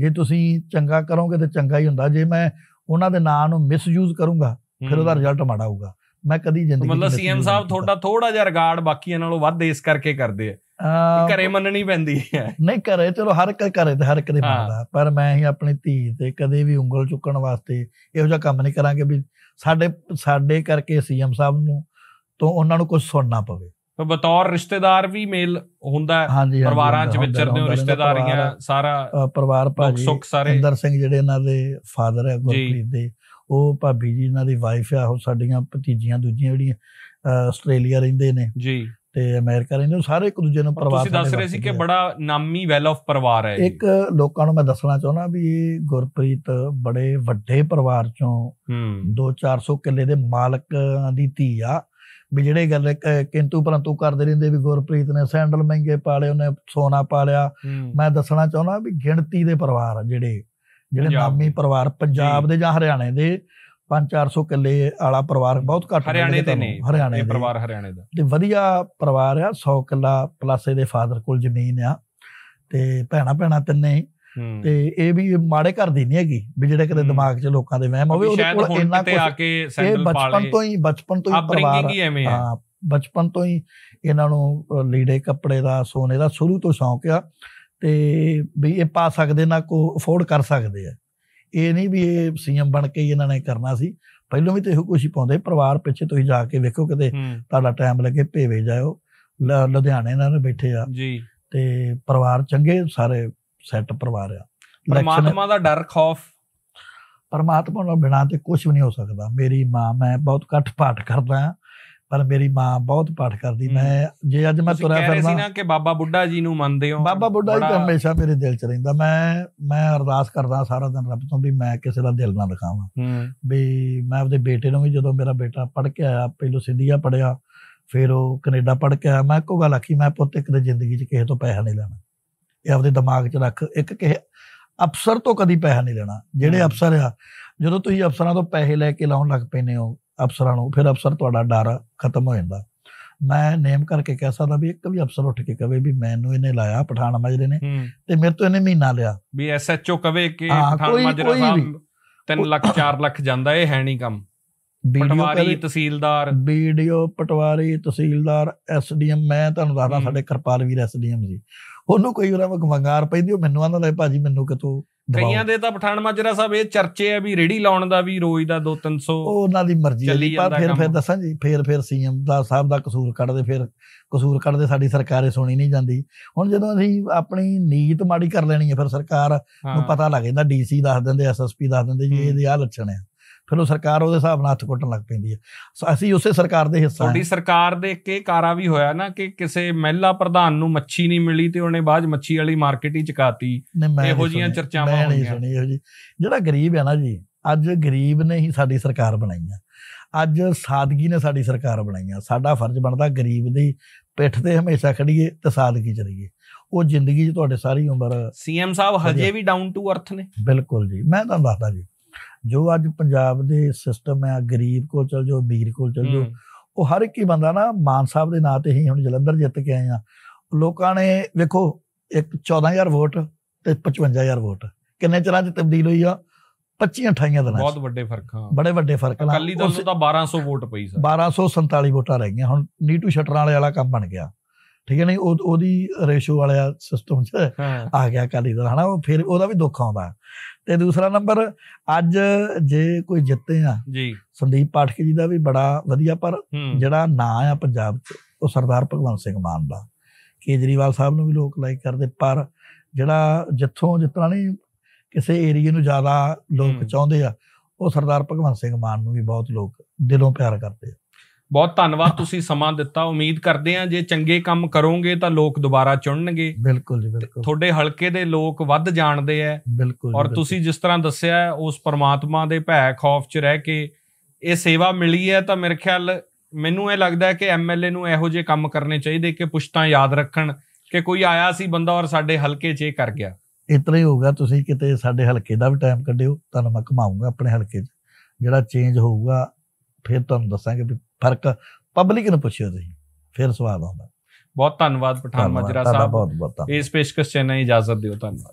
ਜੇ ਤੁਸੀਂ ਚੰਗਾ ਕਰੋਗੇ ਤੇ ਚੰਗਾ ਹੀ ਹੁੰਦਾ ਜੇ ਮੈਂ ਉਹਨਾਂ ਦੇ ਨਾਂ ਨੂੰ ਮਿਸਯੂਜ਼ ਕਰੂੰਗਾ ਫਿਰ ਉਹਦਾ ਰਿਜ਼ਲਟ ਮਾੜਾ ਹੋਊਗਾ ਮੈਂ ਕਦੀ ਜ਼ਿੰਦਗੀ ਮਤਲਬ ਸੀਐਮ ਸਾਹਿਬ ਤੁਹਾਡਾ ਥੋੜਾ ਜਿਹਾ ਰਿਗਾਰਡ ਬਾਕੀਆਂ ਨਾਲੋਂ ਵੱਧ ਇਸ ਕਰਕੇ ਕਰਦੇ ਆ ਘਰੇ ਮੰਨਣੀ ਪੈਂਦੀ ਹੈ ਨਹੀਂ ਘਰੇ ਚਲੋ ਹਰ ਇੱਕ ਘਰੇ ਤੇ ਹਰ ਇੱਕ ਦੇ ਮੰਨਦਾ ਪਰ ਮੈਂ ਹੀ ਆਪਣੀ ਧੀ ਤੇ ਕਦੇ ਵੀ ਉਂਗਲ ਚੁੱਕਣ ਵਾਸਤੇ ਇਹੋ ਜਿਹਾ ਕੰਮ ਨਹੀਂ ਕਰਾਂਗੇ ਵੀ ਸਾਡੇ ਸਾਡੇ ਕਰਕੇ ਸੀਐਮ ਸਾਹਿਬ ਨੂੰ ਤੋਂ ਉਹਨਾਂ ਨੂੰ ਕੁਝ ਸੁਣਨਾ ਪਵੇ ਤੋ ਬਤੌਰ ਰਿਸ਼ਤੇਦਾਰ ਵੀ ਮੇਲ ਹੁੰਦਾ ਪਰਿਵਾਰਾਂ ਚ ਵਿਚਰਦੇ ਹੋ ਰਿਸ਼ਤੇਦਾਰੀਆਂ ਸਾਰਾ ਪਰਿਵਾਰ ਭਾਜੀ ਸੁਖ ਅੰਦਰ ਸਿੰਘ ਜਿਹੜੇ ਇਹਨਾਂ ਦੇ ਫਾਦਰ ਹੈ ਗੁਰਪ੍ਰੀਤ ਦੇ ਉਹ ਭਾਬੀ ਜੀ ਇਹਨਾਂ ਦੀ ਵਾਈਫ ਆ ਉਹ ਸਾਡੀਆਂ ਭਤੀਜੀਆਂ ਦੂਜੀਆਂ ਜਿਹੜੀਆਂ ਆਸਟ੍ਰੇਲੀਆ ਰਹਿੰਦੇ ਨੇ ਜੀ ਤੇ ਅਮਰੀਕਾ ਰਹਿੰਦੇ ਨੇ ਸਾਰੇ ਇੱਕ ਦੂਜੇ ਨੂੰ ਪਰਿਵਾਰ ਤੁਸੀਂ ਦੱਸ ਰਹੇ ਸੀ ਕਿ ਬੜਾ ਨਾਮੀ ਵੈਲ ਆਫ ਪਰਿਵਾਰ ਹੈ ਇੱਕ ਲੋਕਾਂ ਨੂੰ ਮੈਂ ਦੱਸਣਾ ਚਾਹੁੰਦਾ ਵੀ ਇਹ ਗੁਰਪ੍ਰੀਤ ਬੜੇ ਵੱਡੇ ਪਰਿਵਾਰ ਚੋਂ ਹੂੰ 2-400 ਕਿੱਲੇ ਦੇ ਮਾਲਕ ਦੀ ਧੀ ਆ ਵੀ ਜਿਹੜੇ ਗੱਲ ਕਿੰਤੂ ਪਰੰਤੂ ਕਰਦੇ ਰਹਿੰਦੇ ਵੀ ਗੁਰਪ੍ਰੀਤ ਨੇ ਸੈਂਡਲ ਮਹਿੰਗੇ ਪਾਲੇ ਉਹਨੇ ਸੋਨਾ ਪਾਲਿਆ ਮੈਂ ਦੱਸਣਾ ਚਾਹੁੰਦਾ ਵੀ ਗਿਣਤੀ ਦੇ ਪਰਿਵਾਰ ਜਿਹੜੇ ਜਿਹੜੇ ਨਾਮੀ ਪਰਿਵਾਰ ਪੰਜਾਬ ਦੇ ਜਾਂ ਹਰਿਆਣੇ ਦੇ 5-400 ਕਿੱਲੇ ਵਾਲਾ ਪਰਿਵਾਰ ਬਹੁਤ ਘੱਟ ਹਰਿਆਣੇ ਦੇ ਨੇ ਹਰਿਆਣੇ ਦੇ ਪਰਿਵਾਰ ਹਰਿਆਣੇ ਦਾ ਤੇ ਵਧੀਆ ਪਰਿਵਾਰ ਆ 100 ਕਿੱਲਾ ਪਲੱਸ ਦੇ ਫਾਦਰ ਕੋਲ ਜ਼ਮੀਨ ਆ ਤੇ ਭੈਣਾ ਭੈਣਾ ਤਿੰਨੇ ਤੇ ਇਹ ਵੀ ਮਾੜੇ ਘਰ ਦੀ ਨਹੀਂ ਹੈਗੀ ਵੀ ਜਿਹੜੇ ਕਦੇ ਦਿਮਾਗ 'ਚ ਲੋਕਾਂ ਦੇ ਵਹਿਮ ਹੋਵੇ ਉਹਦੇ ਕੋਲ ਇੰਨਾ ਕੁਝ ਆ ਕੇ ਸੈਂਡਲ ਪਾਲੇ ਬਚਪਨ ਤੋਂ ਹੀ ਬਚਪਨ ਤੋਂ ਹੀ ਪਰਿਵਾਰ ਹਾਂ ਬਚਪਨ ਤੋਂ ਹੀ ਇਹਨਾਂ ਨੂੰ ਲੀੜੇ ਕੱਪੜੇ ਦਾ ਸੋਨੇ ਦਾ ਸ਼ੁਰੂ ਤੋਂ ਸ਼ੌਂਕ ਆ ਤੇ ਵੀ ਇਹ ਪਾ ਸਕਦੇ ਨਾ ਕੋ ਅਫੋਰਡ ਕਰ ਸਕਦੇ ਆ ਇਹ ਨਹੀਂ ਵੀ ਇਹ ਸੀਐਮ ਬਣ ਕੇ ਇਹਨਾਂ ਨੇ ਕਰਨਾ ਸੀ ਪਹਿਲਾਂ ਵੀ ਤੇ ਇਹੋ ਕੁਝ ਹੀ ਪਾਉਂਦੇ ਪਰਿਵਾਰ ਪਿੱਛੇ ਤੁਸੀਂ ਜਾ ਕੇ ਵੇਖੋ ਕਿਤੇ ਤੁਹਾਡਾ ਟਾਈਮ ਲੱਗੇ ਭੇਵੇ ਜਾਓ ਲੁਧਿਆਣੇ ਨਾਲ ਬੈਠੇ ਆ ਜੀ ਤੇ ਪਰਿਵਾਰ ਚੰਗੇ ਸਾਰੇ ਸੈੱਟ ਪਰਿਵਾਰ ਆ ਪਰਮਾਤਮਾ ਦਾ ਡਰ ਖੌਫ ਪਰਮਾਤਮਾ ਨਾਲ ਬਿਨਾਂ ਤੇ ਕੁਝ ਵੀ ਨਹੀਂ ਹੋ ਸਕਦਾ ਮੇਰੀ ਮਾਂ ਮੈਂ ਬਹੁਤ ਘੱਟ ਪਾਠ ਕਰਦਾ ਪਰ ਮੇਰੀ ਮਾਂ ਬਹੁਤ ਪਾਠ ਕਰਦੀ ਮੈਂ ਜੇ ਅੱਜ ਮੈਂ ਤੁਰਿਆ ਫਿਰਦਾ ਸੀ ਨਾ ਕਿ ਬਾਬਾ ਬੁੱਢਾ ਜੀ ਨੂੰ ਮੰਨਦੇ ਹੋ ਬਾਬਾ ਬੁੱਢਾ ਜੀ ਹਮੇਸ਼ਾ ਮੇਰੇ ਦਿਲ 'ਚ ਰਹਿੰਦਾ ਮੈਂ ਮੈਂ ਅਰਦਾਸ ਕਰਦਾ ਸਾਰਾ ਦਿਨ ਰੱਬ ਤੋਂ ਵੀ ਮੈਂ ਕਿਸੇ ਦਾ ਦਿਲ ਨਾ ਦਿਖਾਵਾਂ ਵੀ ਮੈਂ ਆਪਦੇ ਬੇਟੇ ਨੂੰ ਵੀ ਜਦੋਂ ਮੇਰਾ ਬੇਟਾ ਪੜ ਕੇ ਆਇਆ ਪਹਿਲੋ ਸਿੰਧੀਆ ਪੜਿਆ ਫਿਰ ਉਹ ਕੈਨੇਡਾ ਪੜ ਕੇ ਆਇਆ ਮੈਂ ਕੋ ਗੱਲ ਆਖੀ ਮੈਂ ਪੁੱਤ ਇੱਕ ਦੇ ਜ਼ਿੰਦਗੀ 'ਚ ਕਿਸੇ ਤੋਂ ਪੈਸਾ ਨਹੀਂ ਲੈਣਾ ਇਹ ਆਪਦੇ ਦਿਮਾਗ 'ਚ ਰੱਖ ਇੱਕ ਕਿਸੇ ਅਫਸਰ ਤੋਂ ਕਦੀ ਪੈਸਾ ਨਹੀਂ ਲੈਣਾ ਜਿਹੜੇ ਅਫਸਰ ਆ ਜਦੋਂ ਤੁਸੀਂ ਅਫਸਰਾਂ ਤੋਂ ਪੈਸੇ ਲੈ ਕੇ ਲਾਉਣ ਲੱਗ ਪੈਨੇ ਹੋ ਅਫਸਰਾਂ ਨੂੰ ਫਿਰ ਅਫਸਰ ਤੁਹਾਡਾ ਡਰ ਖਤਮ ਹੋ ਜਾਂਦਾ ਮੈਂ ਨੇਮ ਕਰਕੇ ਕਹਿ ਸਕਦਾ ਵੀ ਇੱਕ ਵੀ ਅਫਸਰ ਉੱਠ ਕੇ ਕਵੇ ਵੀ ਮੈਨੂੰ ਇਹਨੇ ਲਾਇਆ ਪਠਾਨ ਮਜਰੇ ਨੇ ਤੇ ਮੇਰੇ ਤੋਂ ਇਹਨੇ ਮਹੀਨਾ ਲਿਆ ਵੀ ਐਸਐਚਓ ਕਵੇ ਕਿ ਪਠਾਨ ਮਜਰੇ ਸਾਹਿਬ 3 ਲੱਖ 4 ਲੱਖ ਜਾਂਦਾ ਇਹ ਹੈ ਨਹੀਂ ਕੰਮ ਪਟਵਾਰੀ ਤਹਿਸੀਲਦਾਰ ਵੀਡੀਓ ਪਟਵਾਰੀ ਤਹਿਸੀਲਦਾਰ ਐਸਡੀਐਮ ਮੈਂ ਤੁਹਾਨੂੰ ਦੱਸਦਾ ਸਾਡੇ ਕਿਰਪਾਲ ਵੀਰ ਐਸਡੀਐਮ ਸੀ ਉਹਨੂੰ ਕੋਈ ਉਹਨਾਂ ਵਕ ਮੰਗਾਰ ਪੈਂਦੀ ਉਹ ਮੈਨੂੰ ਆਂਦਾ ਲੈ ਭਾਜੀ ਮੈਨੂੰ ਕਿਤੋਂ ਕਈਆਂ ਦੇ ਤਾਂ ਪਠਾਨ ਮਾਜਰਾ ਸਾਹਿਬ ਇਹ ਚਰਚੇ ਆ ਵੀ ਰੇੜੀ ਲਾਉਣ ਦਾ ਵੀ ਰੋਜ਼ ਦਾ 2-300 ਉਹਨਾਂ ਦੀ ਮਰਜ਼ੀ ਹੈ ਪਰ ਫਿਰ ਫਿਰ ਦੱਸਾਂ ਜੀ ਫਿਰ ਫਿਰ ਸੀਐਮ ਦਾ ਸਾਹਿਬ ਦਾ ਕਸੂਰ ਕੱਢਦੇ ਫਿਰ ਕਸੂਰ ਕੱਢਦੇ ਸਾਡੀ ਸਰਕਾਰੇ ਸੁਣੀ ਨਹੀਂ ਜਾਂਦੀ ਹੁਣ ਜਦੋਂ ਅਸੀਂ ਆਪਣੀ ਨੀਤ ਮਾੜੀ ਕਰ ਲੈਣੀ ਹੈ ਫਿਰ ਸਰਕਾਰ ਨੂੰ ਪਤਾ ਲੱਗ ਜਾਂਦਾ ਡੀਸੀ ਦੱਸ ਦਿੰਦੇ ਐਸਐਸਪੀ ਦੱਸ ਦਿੰਦੇ ਜੀ ਇਹਦੇ ਆ ਲੱਛਣ ਆ ਫਿਰ ਉਹ ਸਰਕਾਰ ਉਹਦੇ ਹਿਸਾਬ ਨਾਲ ਹੱਥ ਕੁੱਟਣ ਲੱਗ ਪੈਂਦੀ ਹੈ ਸੋ ਅਸੀਂ ਉਸੇ ਸਰਕਾਰ ਦੇ ਹਿੱਸਾ ਉਹਦੀ ਸਰਕਾਰ ਦੇ ਕੇ ਕਾਰਾ ਵੀ ਹੋਇਆ ਨਾ ਕਿ ਕਿਸੇ ਮਹਿਲਾ ਪ੍ਰਧਾਨ ਨੂੰ ਮੱਛੀ ਨਹੀਂ ਮਿਲੀ ਤੇ ਉਹਨੇ ਬਾਅਦ ਮੱਛੀ ਵਾਲੀ ਮਾਰਕੀਟ ਹੀ ਚਕਾਤੀ ਇਹੋ ਜੀਆਂ ਚਰਚਾਵਾਂ ਹੋਈਆਂ ਸੁਣੀ ਇਹੋ ਜੀ ਜਿਹੜਾ ਗਰੀਬ ਹੈ ਨਾ ਜੀ ਅੱਜ ਗਰੀਬ ਨੇ ਹੀ ਸਾਡੀ ਸਰਕਾਰ ਬਣਾਈ ਅੱਜ ਸਾਦਗੀ ਨੇ ਸਾਡੀ ਸਰਕਾਰ ਬਣਾਈ ਸਾਡਾ ਫਰਜ਼ ਬਣਦਾ ਗਰੀਬ ਦੀ ਪਿੱਠ ਤੇ ਹਮੇਸ਼ਾ ਖੜੀਏ ਤੇ ਸਾਦਗੀ ਚ ਰਹੀਏ ਉਹ ਜ਼ਿੰਦਗੀ 'ਚ ਤੁਹਾਡੇ ਸਾਰੀ ਉਮਰ ਸੀਐਮ ਸਾਹਿਬ ਹਜੇ ਵੀ ਡਾਊਨ ਟੂ ਅਰਥ ਨੇ ਬਿਲਕੁਲ ਜੀ ਮੈਂ ਤੁਹਾਨੂੰ ਦੱਸਦਾ ਜੀ ਜੋ ਅੱਜ ਪੰਜਾਬ ਦੇ ਸਿਸਟਮ ਹੈ ਗਰੀਬ ਕੋਲ ਚਲ ਜਾਓ ਅਮੀਰ ਕੋਲ ਚਲ ਜਾਓ ਉਹ ਹਰ ਇੱਕ ਹੀ ਬੰਦਾ ਨਾ ਮਾਨ ਸਾਹਿਬ ਦੇ ਨਾਂ ਤੇ ਹੀ ਹੁਣ ਜਲੰਧਰ ਜਿੱਤ ਕੇ ਆਏ ਆ ਲੋਕਾਂ ਨੇ ਵੇਖੋ ਇੱਕ 14000 ਵੋਟ ਤੇ 55000 ਵੋਟ ਕਿੰਨੇ ਚਿਰਾਂ 'ਚ ਤਬਦੀਲ ਹੋਈ ਆ 25 28 ਦਿਨਾਂ ਬਹੁਤ ਵੱਡੇ ਫਰਕ ਆ ਬੜੇ ਵੱਡੇ ਫਰਕ ਨਾਲ ਅਕਾਲੀ ਦਲ ਨੂੰ ਤਾਂ 1200 ਵੋਟ ਪਈ ਸਰ 1247 ਵੋਟਾਂ ਰਹਿ ਗਈਆਂ ਹੁਣ ਨੀਟੂ ਸ਼ਟਰਾਂ ਵਾਲੇ ਵਾਲਾ ਕੰਮ ਬਣ ਗਿਆ ਠੀਕ ਹੈ ਨਹੀਂ ਉਹ ਉਹਦੀ ਰੇਸ਼ੋ ਵਾਲਾ ਸਿਸਟਮ 'ਚ ਆ ਗਿਆ ਕਾਲੀ ਦਾ ਹਨਾ ਉਹ ਫਿਰ ਉਹਦਾ ਵੀ ਦੁੱਖ ਆਉਂਦਾ ਤੇ ਦੂਸਰਾ ਨੰਬਰ ਅੱਜ ਜੇ ਕੋਈ ਜਿੱਤੇ ਆ ਜੀ ਸੰਦੀਪ ਪਾਠਕ ਜੀ ਦਾ ਵੀ ਬੜਾ ਵਧੀਆ ਪਰ ਜਿਹੜਾ ਨਾਂ ਆ ਪੰਜਾਬ 'ਚ ਉਹ ਸਰਦਾਰ ਭਗਵੰਤ ਸਿੰਘ ਮਾਨ ਦਾ ਕੇਜਰੀਵਾਲ ਸਾਹਿਬ ਨੂੰ ਵੀ ਲੋਕ ਲਾਈਕ ਕਰਦੇ ਪਰ ਜਿਹੜਾ ਜਿੱਥੋਂ ਜਿੱਤਣਾ ਨਹੀਂ ਕਿਸੇ ਏਰੀਏ ਨੂੰ ਜ਼ਿਆਦਾ ਲੋਕ ਚਾਹੁੰਦੇ ਆ ਉਹ ਸਰਦਾਰ ਭਗਵੰਤ ਸਿੰਘ ਮਾਨ ਨੂੰ ਵੀ ਬਹੁਤ ਲੋਕ ਦਿਲੋਂ ਪਿਆਰ ਕਰਦੇ ਆ ਬਹੁਤ ਧੰਨਵਾਦ ਤੁਸੀਂ ਸਮਾਂ ਦਿੱਤਾ ਉਮੀਦ ਕਰਦੇ ਹਾਂ ਜੇ ਚੰਗੇ ਕੰਮ ਕਰੋਗੇ ਤਾਂ ਲੋਕ ਦੁਬਾਰਾ ਚੁਣਨਗੇ ਬਿਲਕੁਲ ਜੀ ਬਿਲਕੁਲ ਤੁਹਾਡੇ ਹਲਕੇ ਦੇ ਲੋਕ ਵੱਧ ਜਾਣਦੇ ਐ ਬਿਲਕੁਲ ਔਰ ਤੁਸੀਂ ਜਿਸ ਤਰ੍ਹਾਂ ਦੱਸਿਆ ਉਸ ਪਰਮਾਤਮਾ ਦੇ ਭੈ ਖੌਫ 'ਚ ਰਹਿ ਕੇ ਇਹ ਸੇਵਾ ਮਿਲੀ ਹੈ ਤਾਂ ਮੇਰੇ ਖਿਆਲ ਮੈਨੂੰ ਇਹ ਲੱਗਦਾ ਹੈ ਕਿ ਐਮਐਲਏ ਨੂੰ ਇਹੋ ਜਿਹੇ ਕੰਮ ਕਰਨੇ ਚਾਹੀਦੇ ਕਿ ਪੁਸ਼ਤਾਂ ਯਾਦ ਰੱਖਣ ਕਿ ਕੋਈ ਆਇਆ ਸੀ ਬੰਦਾ ਔਰ ਸਾਡੇ ਹਲਕੇ 'ਚ ਇਹ ਕਰ ਗਿਆ ਇਤਨਾ ਹੀ ਹੋਗਾ ਤੁਸੀਂ ਕਿਤੇ ਸਾਡੇ ਹਲਕੇ ਦਾ ਵੀ ਟਾਈਮ ਕੱਢਿਓ ਤੁਹਾਨੂੰ ਮੈਂ ਘਮਾਉਂਗਾ ਆਪਣੇ ਹਲਕੇ 'ਚ ਜਿਹੜਾ ਚੇਂਜ ਹੋਊਗਾ ਫਿਰ ਤੁਹਾਨੂੰ ਦੱਸਾਂਗੇ ਵੀ ਫਰਕ ਪਬਲਿਕ ਨੂੰ ਪੁੱਛਿਓ ਤੁਸੀਂ ਫਿਰ ਸਵਾਲ ਆਉਂਦਾ ਬਹੁਤ ਧੰਨਵਾਦ ਪਠਾਨ ਮਜਰਾ ਸਾਹਿਬ ਇਸ ਪੇਸ਼ਕਸ਼ ਚੈਨਲ ਇਜਾਜ਼ਤ ਦਿਓ ਧੰਨਵਾਦ